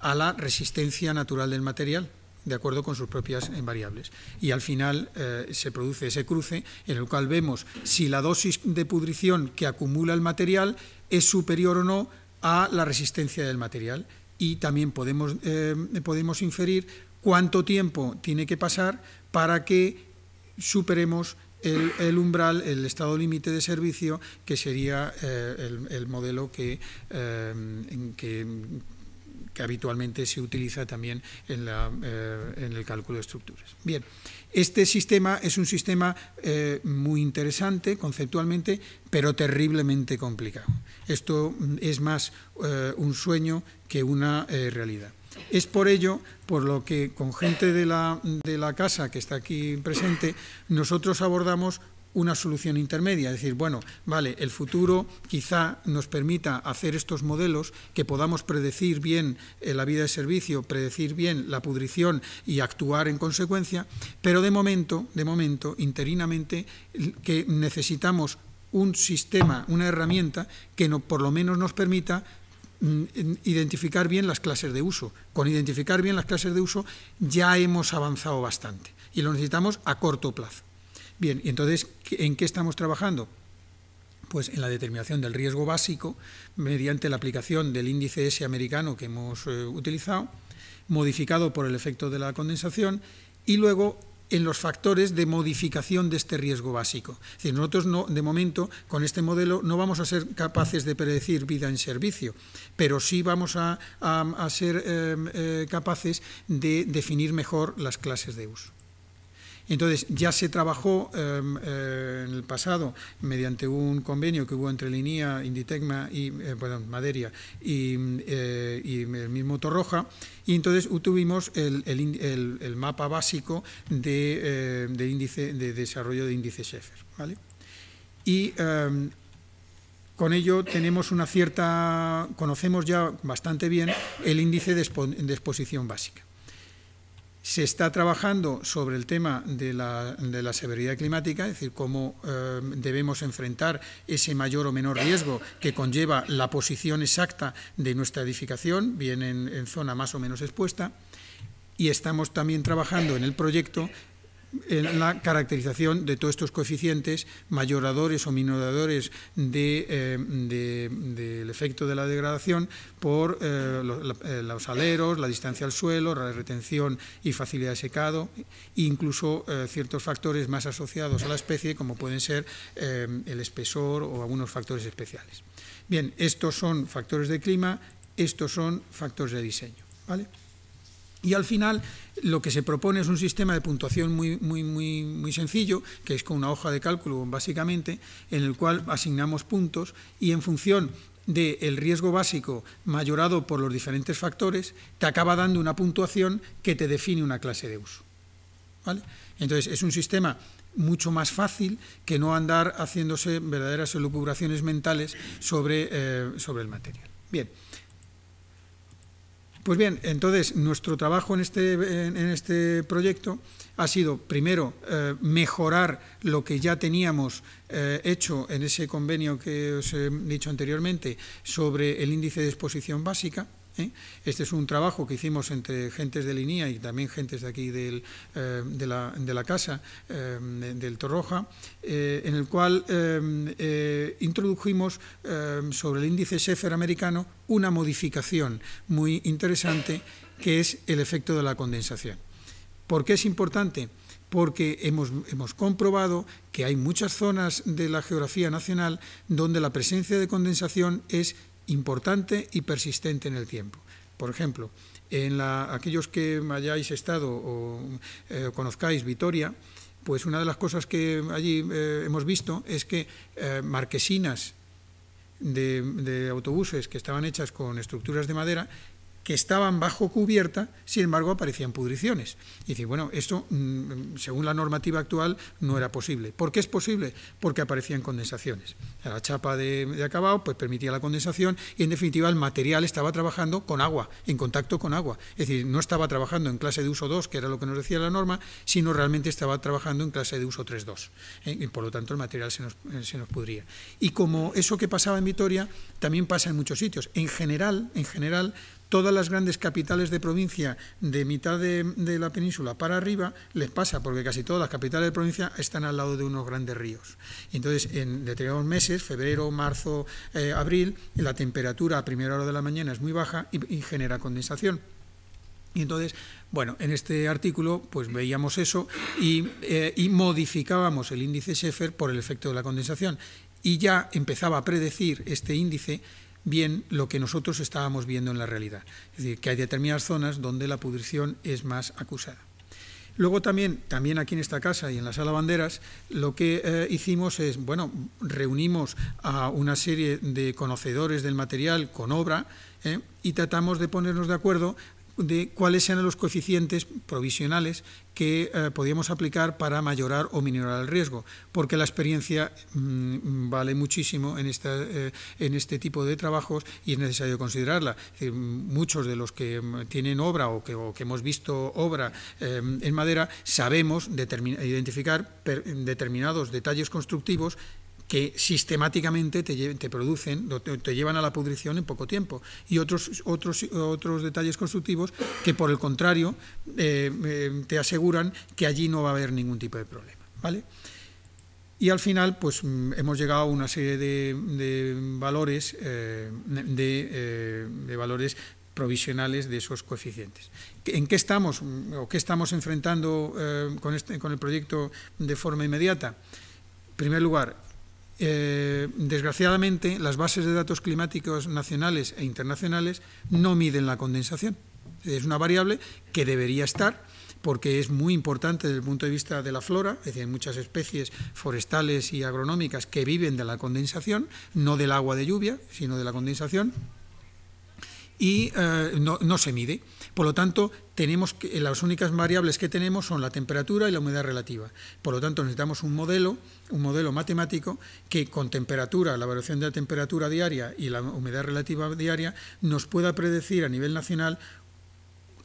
a la resistencia natural del material de acuerdo con sus propias eh, variables. Y al final eh, se produce ese cruce en el cual vemos si la dosis de pudrición que acumula el material es superior o no a la resistencia del material. Y también podemos, eh, podemos inferir cuánto tiempo tiene que pasar para que superemos el, umbral, el estado límite de servicio, que sería el, modelo que, que que habitualmente se utiliza también eh, en, el cálculo de estructuras. Bien, este sistema es un sistema eh, muy interesante conceptualmente, pero terriblemente complicado. Esto mm, es más eh, un sueño que una realidad. Es por ello por lo que con gente de la, de la casa que está aquí presente, nosotros abordamos una solución intermedia, es decir, bueno, vale, el futuro quizá nos permita hacer estos modelos que podamos predecir bien eh, la vida de servicio, predecir bien la pudrición y actuar en consecuencia, pero de momento, de momento, interinamente, que necesitamos un sistema, una herramienta que por lo menos nos permita mm, identificar bien las clases de uso. Con identificar bien las clases de uso ya hemos avanzado bastante y lo necesitamos a corto plazo. Bien, y entonces, ¿en qué estamos trabajando? pues en la determinación del riesgo básico mediante la aplicación del índice S americano que hemos eh, utilizado, modificado por el efecto de la condensación, y luego en los factores de modificación de este riesgo básico. Es decir, nosotros no, de momento, con este modelo no vamos a ser capaces de predecir vida en servicio, pero sí vamos a, ser em, eh, capaces de definir mejor las clases de uso. Entonces, ya se trabajó em, eh, en el pasado mediante un convenio que hubo entre Linia, Inditecma y, bueno, eh, Maderia eh, y, el mismo Torroja, y entonces tuvimos el, mapa básico de, índice, de desarrollo de índice Sheffer. Y em, con ello tenemos una cierta, conocemos ya bastante bien el índice de exposición básica. Se está trabajando sobre el tema de la, severidad climática, es decir, cómo eh, debemos enfrentar ese mayor o menor riesgo que conlleva la posición exacta de nuestra edificación, bien en zona más o menos expuesta. Y estamos también trabajando en el proyecto en la caracterización de todos estos coeficientes, mayoradores o minoradores eh, del de, efecto de la degradación, por eh, eh, los, aleros, la distancia al suelo, la retención y facilidad de secado, incluso ciertos factores más asociados a la especie, como pueden ser el espesor o algunos factores especiales. Bien, estos son factores de clima, estos son factores de diseño. ¿vale? Y al final lo que se propone es un sistema de puntuación muy, muy, sencillo, que es con una hoja de cálculo básicamente, en el cual asignamos puntos y en función del riesgo básico mayorado por los diferentes factores, te acaba dando una puntuación que te define una clase de uso. ¿vale? Entonces, es un sistema mucho más fácil que no andar haciéndose verdaderas elucubraciones mentales sobre, eh, sobre el material. Bien. Pues bien, entonces nuestro trabajo en este, este proyecto ha sido, primero, eh, mejorar lo que ya teníamos eh, hecho en ese convenio que os he dicho anteriormente sobre el índice de exposición básica, ¿eh? Este es un trabajo que hicimos entre gentes de Linia y también gentes de aquí eh, de, la, casa eh, del Torroja, en el cual introdujimos sobre el índice Sheffer americano una modificación muy interesante que es el efecto de la condensación. ¿Por qué es importante? porque hemos, hemos, comprobado que hay muchas zonas de la geografía nacional donde la presencia de condensación es importante y persistente en el tiempo. Por ejemplo, en la, aquellos que hayáis estado o eh, conozcáis Vitoria, pues una de las cosas que allí eh, hemos visto es que eh, marquesinas de, autobuses que estaban hechas con estructuras de madera que estaban bajo cubierta, sin embargo aparecían pudriciones. Y dice, bueno, esto, mm, según la normativa actual, no era posible. ¿Por qué es posible? Porque aparecían condensaciones. La chapa de, acabado pues, permitía la condensación y, en definitiva, el material estaba trabajando con agua, en contacto con agua. Es decir, no estaba trabajando en clase de uso 2, que era lo que nos decía la norma, sino realmente estaba trabajando en clase de uso 3.2. ¿eh? Y, por lo tanto, el material se nos, eh, se nos pudría. Y como eso que pasaba en Vitoria, también pasa en muchos sitios. En general, en general, todas las grandes capitales de provincia de mitad de, la península para arriba les pasa, porque casi todas las capitales de provincia están al lado de unos grandes ríos. Entonces, en determinados meses, febrero, marzo, eh, abril, la temperatura a primera hora de la mañana es muy baja y, genera condensación. Y entonces, bueno, en este artículo pues veíamos eso y, eh, modificábamos el índice sefer por el efecto de la condensación. Y ya empezaba a predecir este índice bien lo que nosotros estábamos viendo en la realidad. Es decir, que hay determinadas zonas donde la pudrición es más acusada. Luego también, también aquí en esta casa y en la sala banderas, lo que eh, hicimos es, bueno, reunimos a una serie de conocedores del material con obra eh, y tratamos de ponernos de acuerdo de cuáles sean los coeficientes provisionales que eh, podíamos aplicar para mayorar o minorar el riesgo, porque la experiencia mm, vale muchísimo en, esta, eh, en este tipo de trabajos y es necesario considerarla. muchos de los que mm, tienen obra o que, hemos visto obra eh, en madera sabemos identificar determinados detalles constructivos que sistemáticamente te, te producen, te llevan a la pudrición en poco tiempo, y otros, otros, otros detalles constructivos que, por el contrario, eh, te aseguran que allí no va a haber ningún tipo de problema. ¿vale? Y al final, pues mm, hemos llegado a una serie de, valores, eh, eh, de, valores provisionales de esos coeficientes. ¿En qué estamos mm, o qué estamos enfrentando con, este, con el proyecto de forma inmediata? En primer lugar, eh, desgraciadamente, las bases de datos climáticos nacionales e internacionales no miden la condensación. Es una variable que debería estar porque es muy importante desde el punto de vista de la flora, es decir, hay muchas especies forestales y agronómicas que viven de la condensación, no del agua de lluvia, sino de la condensación, y eh, no se mide. Por lo tanto, tenemos que, eh, las únicas variables que tenemos son la temperatura y la humedad relativa. Por lo tanto, necesitamos un modelo, un modelo matemático que con temperatura, la variación de la temperatura diaria y la humedad relativa diaria nos pueda predecir a nivel nacional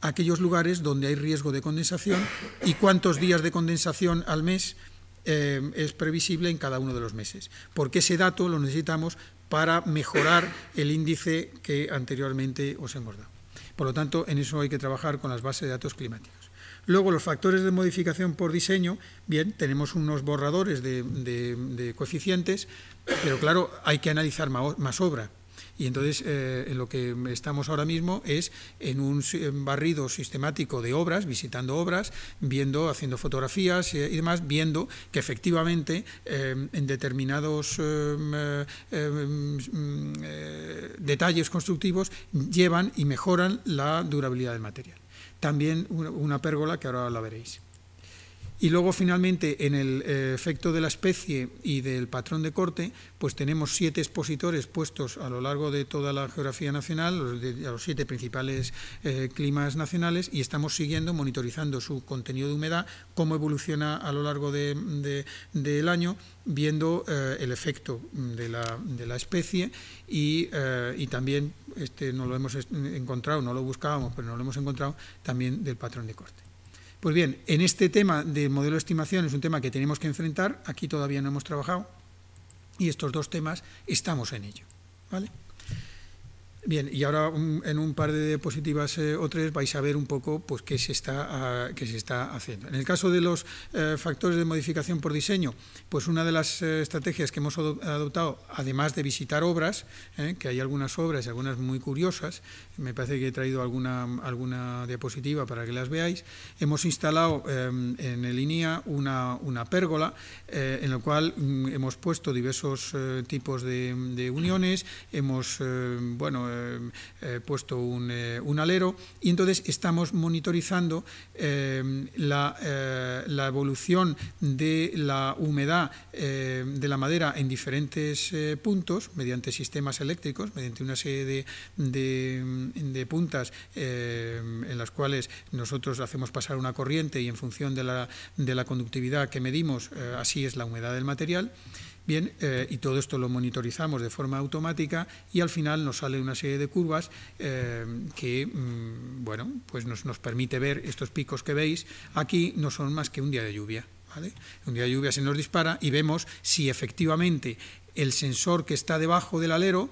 aquellos lugares donde hay riesgo de condensación y cuántos días de condensación al mes eh, es previsible en cada uno de los meses. Porque ese dato lo necesitamos para mejorar el índice que anteriormente os hemos dado. Por lo tanto, en eso hay que trabajar con las bases de datos climáticos. Luego, los factores de modificación por diseño, bien, tenemos unos borradores de, coeficientes, pero claro, hay que analizar más obra. Y entonces eh, en lo que estamos ahora mismo es en un barrido sistemático de obras, visitando obras, viendo, haciendo fotografías eh, y demás, viendo que efectivamente eh, en determinados mm, detalles constructivos llevan y mejoran la durabilidad del material. También una pérgola que ahora la veréis. Y luego finalmente en el eh, efecto de la especie y del patrón de corte, pues tenemos siete expositores puestos a lo largo de toda la geografía nacional, los a los siete principales eh, climas nacionales, y estamos siguiendo, monitorizando su contenido de humedad, cómo evoluciona a lo largo del año, viendo eh, el efecto de la, especie y, y, también, este no lo hemos encontrado, no lo buscábamos, pero no lo hemos encontrado, también del patrón de corte. Pues bien, en este tema de modelo de estimación es un tema que tenemos que enfrentar, aquí todavía no hemos trabajado, y estos dos temas estamos en ello. ¿vale? Bien, y ahora mm, en un par de diapositivas eh, o tres vais a ver un poco pues, qué, se está, ah, se está haciendo. En el caso de los eh, factores de modificación por diseño, pues una de las eh, estrategias que hemos adoptado, además de visitar obras, que hay algunas obras y algunas muy curiosas, me parece que he traído alguna, alguna diapositiva para que las veáis, hemos instalado em, en el INIA una, una pérgola en la cual mm, hemos puesto diversos tipos de, de, uniones, hemos, em, bueno, eh, eh, puesto eh, un, alero y entonces estamos monitorizando la, evolución de la humedad de la madera en diferentes puntos mediante sistemas eléctricos, mediante una serie de, puntas en las cuales nosotros hacemos pasar una corriente y en función de la conductividad que medimos, así es la humedad del material. Bien, eh, y todo esto lo monitorizamos de forma automática y al final nos sale una serie de curvas eh, que, mm, bueno, pues nos, permite ver estos picos que veis. Aquí no son más que un día de lluvia. Un día de lluvia se nos dispara y vemos si efectivamente el sensor que está debajo del alero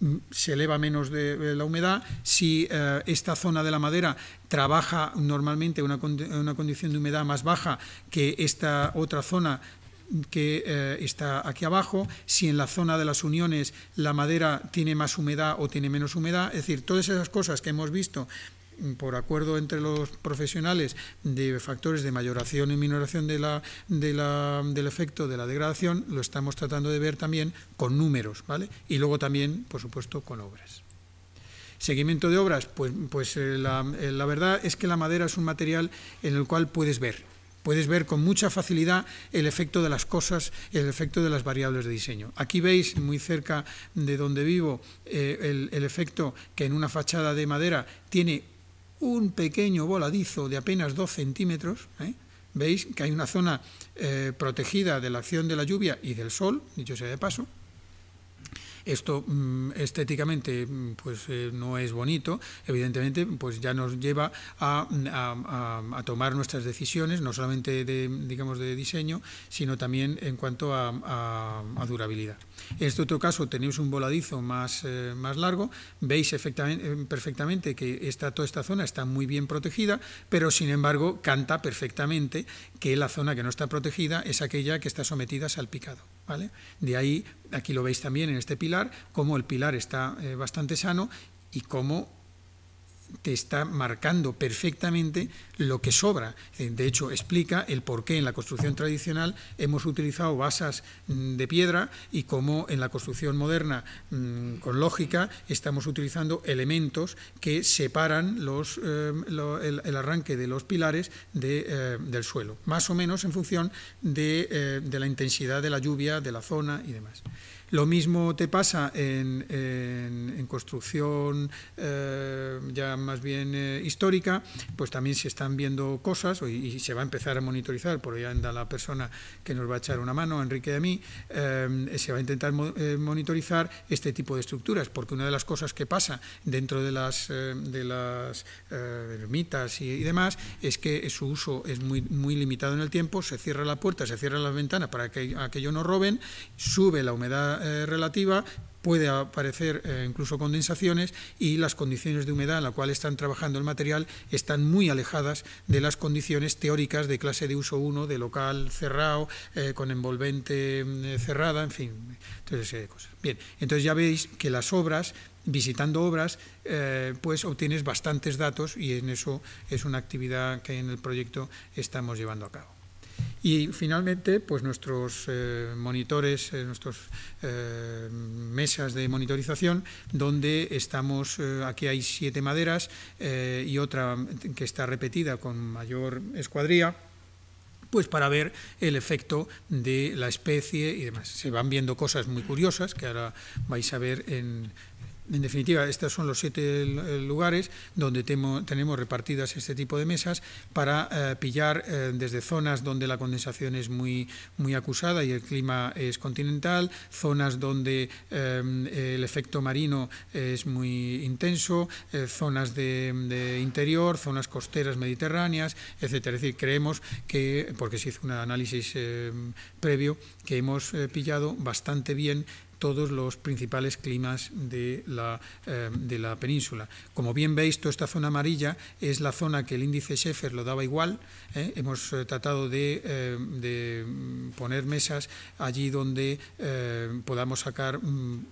mm, se eleva menos de la humedad, si eh, esta zona de la madera trabaja normalmente una, una condición de humedad más baja que esta otra zona que eh, está aquí abajo, si en la zona de las uniones la madera tiene más humedad o tiene menos humedad, es decir, todas esas cosas que hemos visto mm, por acuerdo entre los profesionales de factores de mayoración y minoración de la, del efecto de la degradación, lo estamos tratando de ver también con números, ¿vale? Y luego también, por supuesto, con obras. Seguimiento de obras, pues, pues eh, eh, la verdad es que la madera es un material en el cual puedes ver, Puedes ver con mucha facilidad el efecto de las cosas, el efecto de las variables de diseño. Aquí veis muy cerca de donde vivo eh, el, efecto que en una fachada de madera tiene un pequeño voladizo de apenas 2 centímetros. ¿eh? Veis que hay una zona eh, protegida de la acción de la lluvia y del sol, dicho sea de paso, esto mm, estéticamente mm, pues, eh, no es bonito, evidentemente pues ya nos lleva mm, a, tomar nuestras decisiones, no solamente de, digamos, de diseño, sino también en cuanto a, durabilidad. En este otro caso tenéis un voladizo más, eh, más largo, veis eh, perfectamente que esta, toda esta zona está muy bien protegida, pero sin embargo canta perfectamente que la zona que no está protegida es aquella que está sometida al picado. De ahí, aquí lo veis también en este pilar, cómo el pilar está eh, bastante sano y cómo te está marcando perfectamente lo que sobra. Eh, de hecho, explica el por qué en la construcción tradicional hemos utilizado basas mm, de piedra y cómo en la construcción moderna, mm, con lógica, estamos utilizando elementos que separan eh, el, arranque de los pilares eh, del suelo, más o menos en función de la intensidad de la lluvia, de la zona y demás. Lo mismo te pasa en, en, construcción eh, ya más bien eh, histórica, pues también se están viendo cosas y, se va a empezar a monitorizar, por ahí anda la persona que nos va a echar una mano, Enrique y a mí, eh, se va a intentar monitorizar este tipo de estructuras, porque una de las cosas que pasa dentro de las, de las ermitas y, demás es que su uso es muy, muy limitado en el tiempo, se cierra la puerta, se cierran las ventanas para que aquello no roben, sube la humedad eh, relativa puede aparecer eh, incluso condensaciones y las condiciones de humedad en la cual están trabajando el material están muy alejadas de las condiciones teóricas de clase de uso 1, de local cerrado, eh, con envolvente mm, cerrada, en fin, entonces cosas. Bien, entonces ya veis que las obras, visitando obras, pues obtienes bastantes datos y en eso es una actividad que en el proyecto estamos llevando a cabo. Y finalmente, pues nuestros eh, monitores, eh, nuestras eh, mesas de monitorización, donde estamos, aquí hay siete maderas y otra que está repetida con mayor escuadría, pues para ver el efecto de la especie y demás. Se van viendo cosas muy curiosas que ahora vais a ver en, en definitiva, estos son los siete eh, lugares donde tenemos repartidas este tipo de mesas para eh, pillar eh, desde zonas donde la condensación es muy, muy acusada y el clima es continental, zonas donde em, el efecto marino es muy intenso, zonas de, de, interior, zonas costeras mediterráneas, etcétera. Es decir, creemos que, porque se hizo un análisis em, previo, que hemos pillado bastante bien todos los principales climas eh, de la, península. Como bien veis, toda esta zona amarilla es la zona que el índice Schaeffer lo daba igual. ¿eh? Hemos eh, tratado de, poner mesas allí donde podamos sacar mm,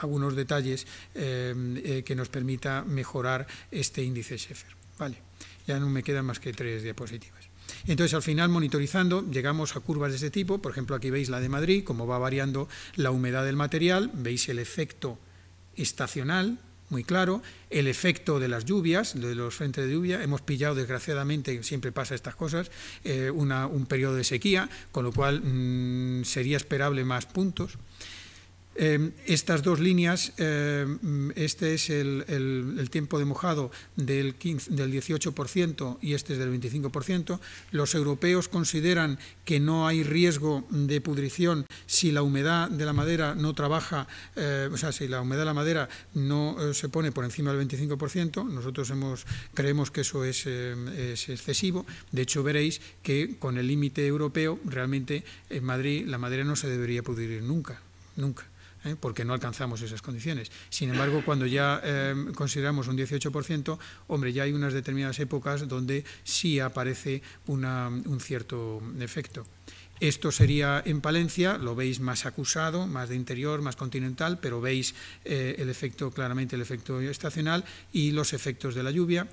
algunos detalles que nos permita mejorar este índice Schaeffer. Vale, ya no me quedan más que tres diapositivas. Entonces, al final, monitorizando, llegamos a curvas de este tipo. Por ejemplo, aquí veis la de Madrid, cómo va variando la humedad del material. Veis el efecto estacional, muy claro, el efecto de las lluvias, de los frentes de lluvia. Hemos pillado, desgraciadamente, siempre pasa estas cosas, eh, un periodo de sequía, con lo cual mm, sería esperable más puntos. Em, estas dos líneas, em, este es el, tiempo de mojado del, del 18% y este es del 25%. Los europeos consideran que no hay riesgo de pudrición si la humedad de la madera no trabaja, eh, o sea, si la humedad de la madera no eh, se pone por encima del 25%. Nosotros hemos, creemos que eso em, es excesivo. De hecho, veréis que con el límite europeo, realmente en Madrid la madera no se debería pudrir nunca, nunca. ¿eh? porque no alcanzamos esas condiciones. Sin embargo, cuando ya eh, consideramos un 18%, hombre, ya hay unas determinadas épocas donde sí aparece un cierto efecto. Esto sería en Palencia, lo veis más acusado, más de interior, más continental, pero veis eh, el efecto, claramente el efecto estacional y los efectos de la lluvia.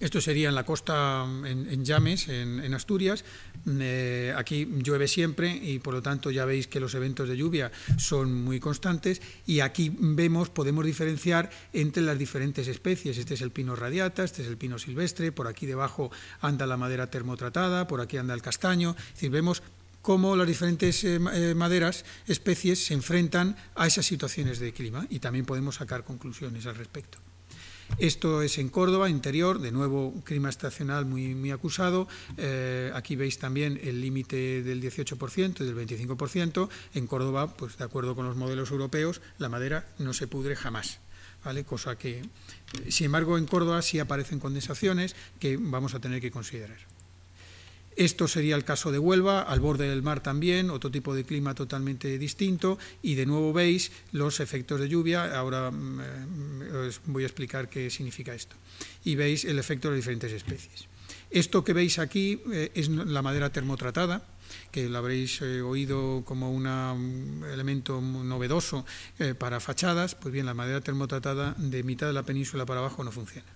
Esto sería en la costa, en, Llames, en, Asturias. Mm, eh, aquí llueve siempre y por lo tanto ya veis que los eventos de lluvia son muy constantes y aquí vemos, podemos diferenciar entre las diferentes especies. Este es el pino radiata, este es el pino silvestre, por aquí debajo anda la madera termotratada, por aquí anda el castaño. Es decir, vemos cómo las diferentes eh, eh, maderas, especies, se enfrentan a esas situaciones de clima y también podemos sacar conclusiones al respecto. Esto es en Córdoba, interior, de nuevo un clima estacional muy, muy acusado. Eh, aquí veis también el límite del 18% y del 25%. En Córdoba, pues de acuerdo con los modelos europeos, la madera no se pudre jamás. ¿Vale? Cosa que, eh, sin embargo, en Córdoba sí aparecen condensaciones que vamos a tener que considerar. Esto sería el caso de Huelva, al borde del mar también, otro tipo de clima totalmente distinto y de nuevo veis los efectos de lluvia, ahora mm, eh, os voy a explicar qué significa esto, y veis el efecto de las diferentes especies. Esto que veis aquí eh, es la madera termotratada, que lo habréis eh, oído como un elemento novedoso eh, para fachadas, pues bien, la madera termotratada de mitad de la península para abajo no funciona.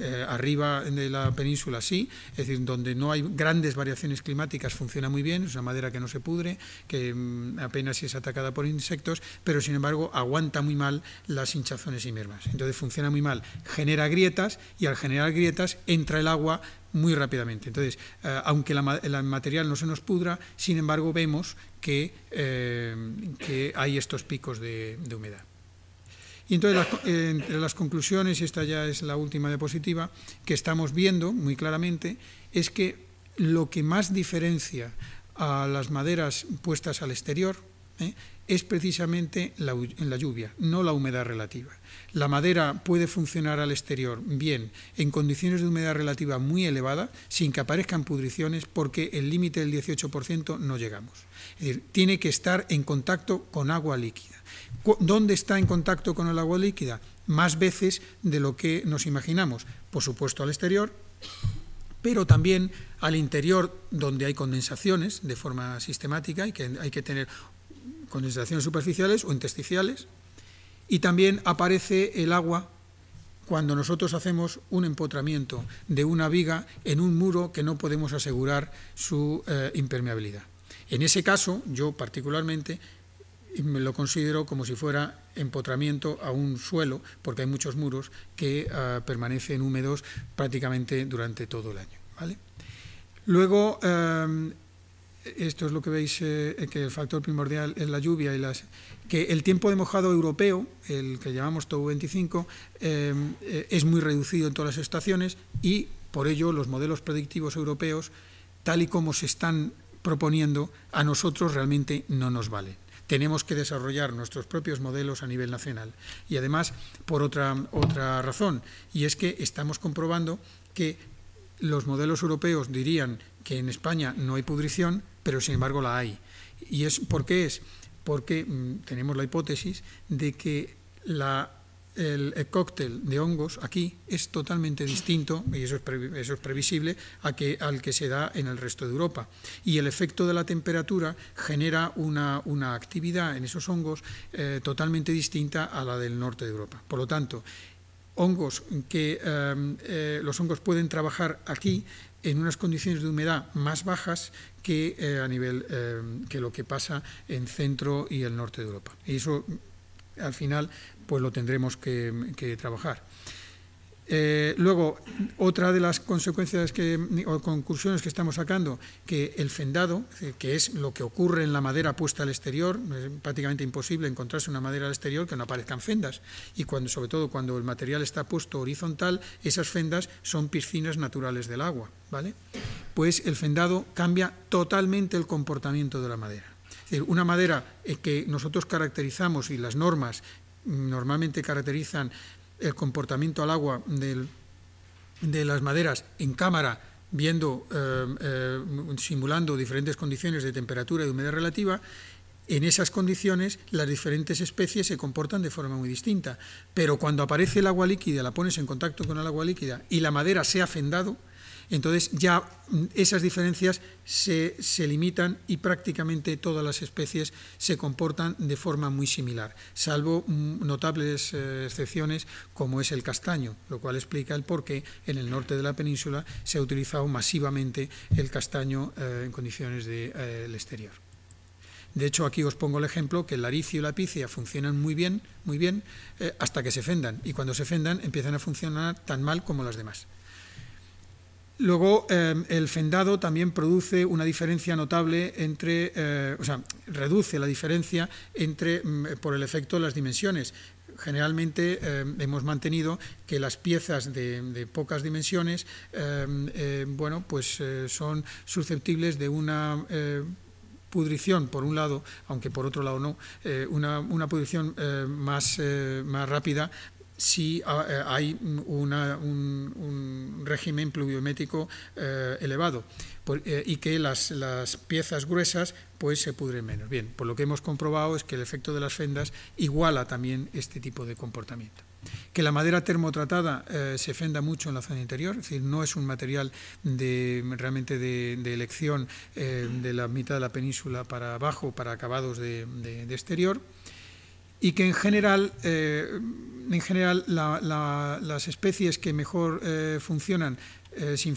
Eh, arriba de la península sí, es decir, donde no hay grandes variaciones climáticas funciona muy bien, es una madera que no se pudre, que mm, apenas es atacada por insectos, pero sin embargo aguanta muy mal las hinchazones y mermas. Entonces funciona muy mal, genera grietas y al generar grietas entra el agua muy rápidamente. Entonces, eh, aunque el material no se nos pudra, sin embargo vemos que, eh, hay estos picos de, humedad. Y entonces, eh, entre las conclusiones, y esta ya es la última diapositiva, que estamos viendo muy claramente, es que lo que más diferencia a las maderas puestas al exterior, es precisamente la, en la lluvia, no la humedad relativa. La madera puede funcionar al exterior bien en condiciones de humedad relativa muy elevada, sin que aparezcan pudriciones, porque el límite del 18% no llegamos. Es decir, tiene que estar en contacto con agua líquida. ¿Dónde está en contacto con el agua líquida? Más veces de lo que nos imaginamos. Por supuesto, al exterior, pero también al interior donde hay condensaciones de forma sistemática y que hay que tener condensaciones superficiales o intersticiales. Y también aparece el agua cuando nosotros hacemos un empotramiento de una viga en un muro que no podemos asegurar su eh, impermeabilidad. En ese caso, yo particularmente me lo considero como si fuera empotramiento a un suelo, porque hay muchos muros que eh, permanecen húmedos prácticamente durante todo el año. Luego, eh, esto es lo que veis eh, que el factor primordial es la lluvia y las que el tiempo de mojado europeo, el que llamamos TOU25, eh, eh, es muy reducido en todas las estaciones y por ello los modelos predictivos europeos, tal y como se están proponiendo, a nosotros realmente no nos valen. Tenemos que desarrollar nuestros propios modelos a nivel nacional. Y además, por otra, otra razón, y es que estamos comprobando que los modelos europeos dirían que en España no hay pudrición, pero sin embargo la hay. ¿Y es, por qué es? Porque mm, tenemos la hipótesis de que la el, cóctel de hongos aquí es totalmente distinto, y eso es, eso es previsible, a que, al que se da en el resto de Europa. Y el efecto de la temperatura genera una, actividad en esos hongos eh, totalmente distinta a la del norte de Europa. Por lo tanto, hongos que eh, eh, los hongos pueden trabajar aquí en unas condiciones de humedad más bajas que eh, a nivel eh, que lo que pasa en centro y el norte de Europa. Y eso al final pues lo tendremos que trabajar. Eh, luego, otra de las consecuencias que, o conclusiones que estamos sacando, que el fendado, eh, que es lo que ocurre en la madera puesta al exterior, es prácticamente imposible encontrarse una madera al exterior que no aparezcan fendas. Y cuando, sobre todo cuando el material está puesto horizontal, esas fendas son piscinas naturales del agua. ¿vale? Pues el fendado cambia totalmente el comportamiento de la madera. Es decir, una madera eh, que nosotros caracterizamos y las normas mm, normalmente caracterizan el comportamiento al agua de las maderas en cámara, viendo, eh, eh, simulando diferentes condiciones de temperatura y humedad relativa, en esas condiciones las diferentes especies se comportan de forma muy distinta. Pero cuando aparece el agua líquida, la pones en contacto con el agua líquida y la madera se ha fendado, entonces ya mm, esas diferencias se, limitan y prácticamente todas las especies se comportan de forma muy similar, salvo mm, notables eh, excepciones como es el castaño, lo cual explica el por qué en el norte de la península se ha utilizado masivamente el castaño eh, en condiciones del de, eh, exterior. De hecho, aquí os pongo el ejemplo que el laricio y la picia funcionan muy bien, muy bien, hasta que se fendan, y cuando se fendan empiezan a funcionar tan mal como las demás. Luego, eh, el fendado también produce una diferencia notable entre, eh, o sea, reduce la diferencia entre, mm, por el efecto de las dimensiones. Generalmente eh, hemos mantenido que las piezas de, pocas dimensiones, bueno, pues son susceptibles de una pudrición, por un lado, aunque por otro lado no, una, una, pudrición más, más rápida si ah, eh, hay un, régimen pluviométrico eh, elevado eh, y que las, piezas gruesas pues se pudren menos. Bien, por lo que hemos comprobado es que el efecto de las fendas iguala también este tipo de comportamiento. Que la madera termotratada se fenda mucho en la zona interior, es decir, no es un material de, realmente de, elección de la mitad de la península para abajo, para acabados de exterior y que en general, eh, en general las especies que mejor eh, funcionan eh, sin,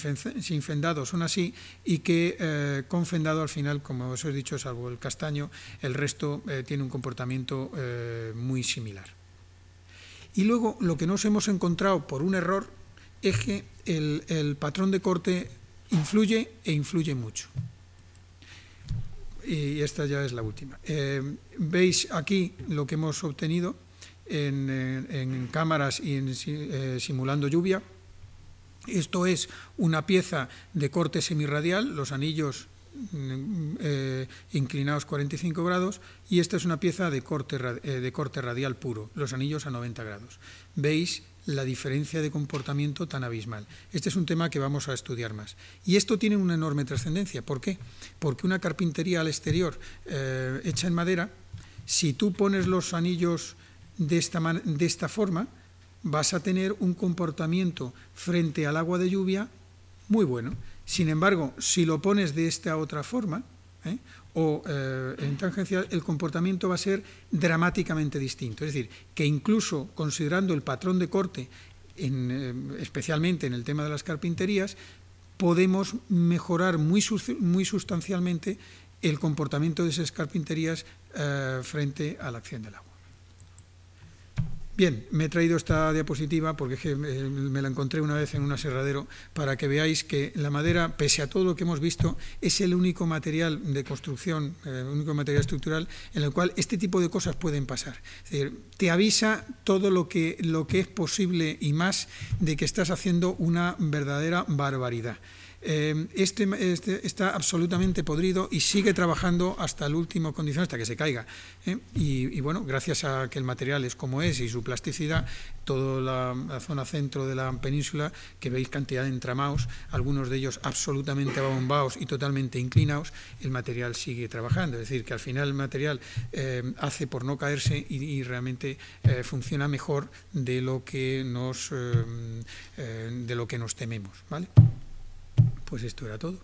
fendado son así y que con fendado al final, como os he dicho, salvo el castaño, el resto tiene un comportamiento muy similar. Y luego lo que nos hemos encontrado por un error es que el patrón de corte influye e influye mucho y esta ya es la última. Eh, veis aquí lo que hemos obtenido en, eh, cámaras y eh, simulando lluvia. Esto es una pieza de corte semirradial, los anillos mm, inclinados 45 grados, y esta es una pieza de corte, de corte radial puro, los anillos a 90 grados. Veis la diferencia de comportamiento tan abismal. Este es un tema que vamos a estudiar más. Y esto tiene una enorme trascendencia. ¿Por qué? Porque una carpintería al exterior eh, hecha en madera, si tú pones los anillos de esta, de esta forma, vas a tener un comportamiento frente al agua de lluvia muy bueno. Sin embargo, si lo pones de esta otra forma, ¿eh? o eh, en tangencial, el comportamiento va a ser dramáticamente distinto. Es decir, que incluso considerando el patrón de corte, eh, especialmente en el tema de las carpinterías, podemos mejorar muy, sustancialmente el comportamiento de esas carpinterías eh, frente a la acción del agua. Bien, me he traído esta diapositiva porque me la encontré una vez en un aserradero para que veáis que la madera, pese a todo lo que hemos visto, es el único material de construcción, eh, el único material estructural en el cual este tipo de cosas pueden pasar. Es decir, te avisa todo lo que, lo que es posible y más de que estás haciendo una verdadera barbaridad. Em, este, este, está absolutamente podrido y sigue trabajando hasta el último condición, hasta que se caiga. ¿eh? Y, bueno, gracias a que el material es como es y su plasticidad, toda la, zona centro de la península, que veis cantidad de entramados, algunos de ellos absolutamente abombados y totalmente inclinados, el material sigue trabajando. Es decir, que al final el material em, hace por no caerse y, y realmente eh, funciona mejor de lo que nos, em, eh, de lo que nos tememos. ¿vale? Pues esto era todo.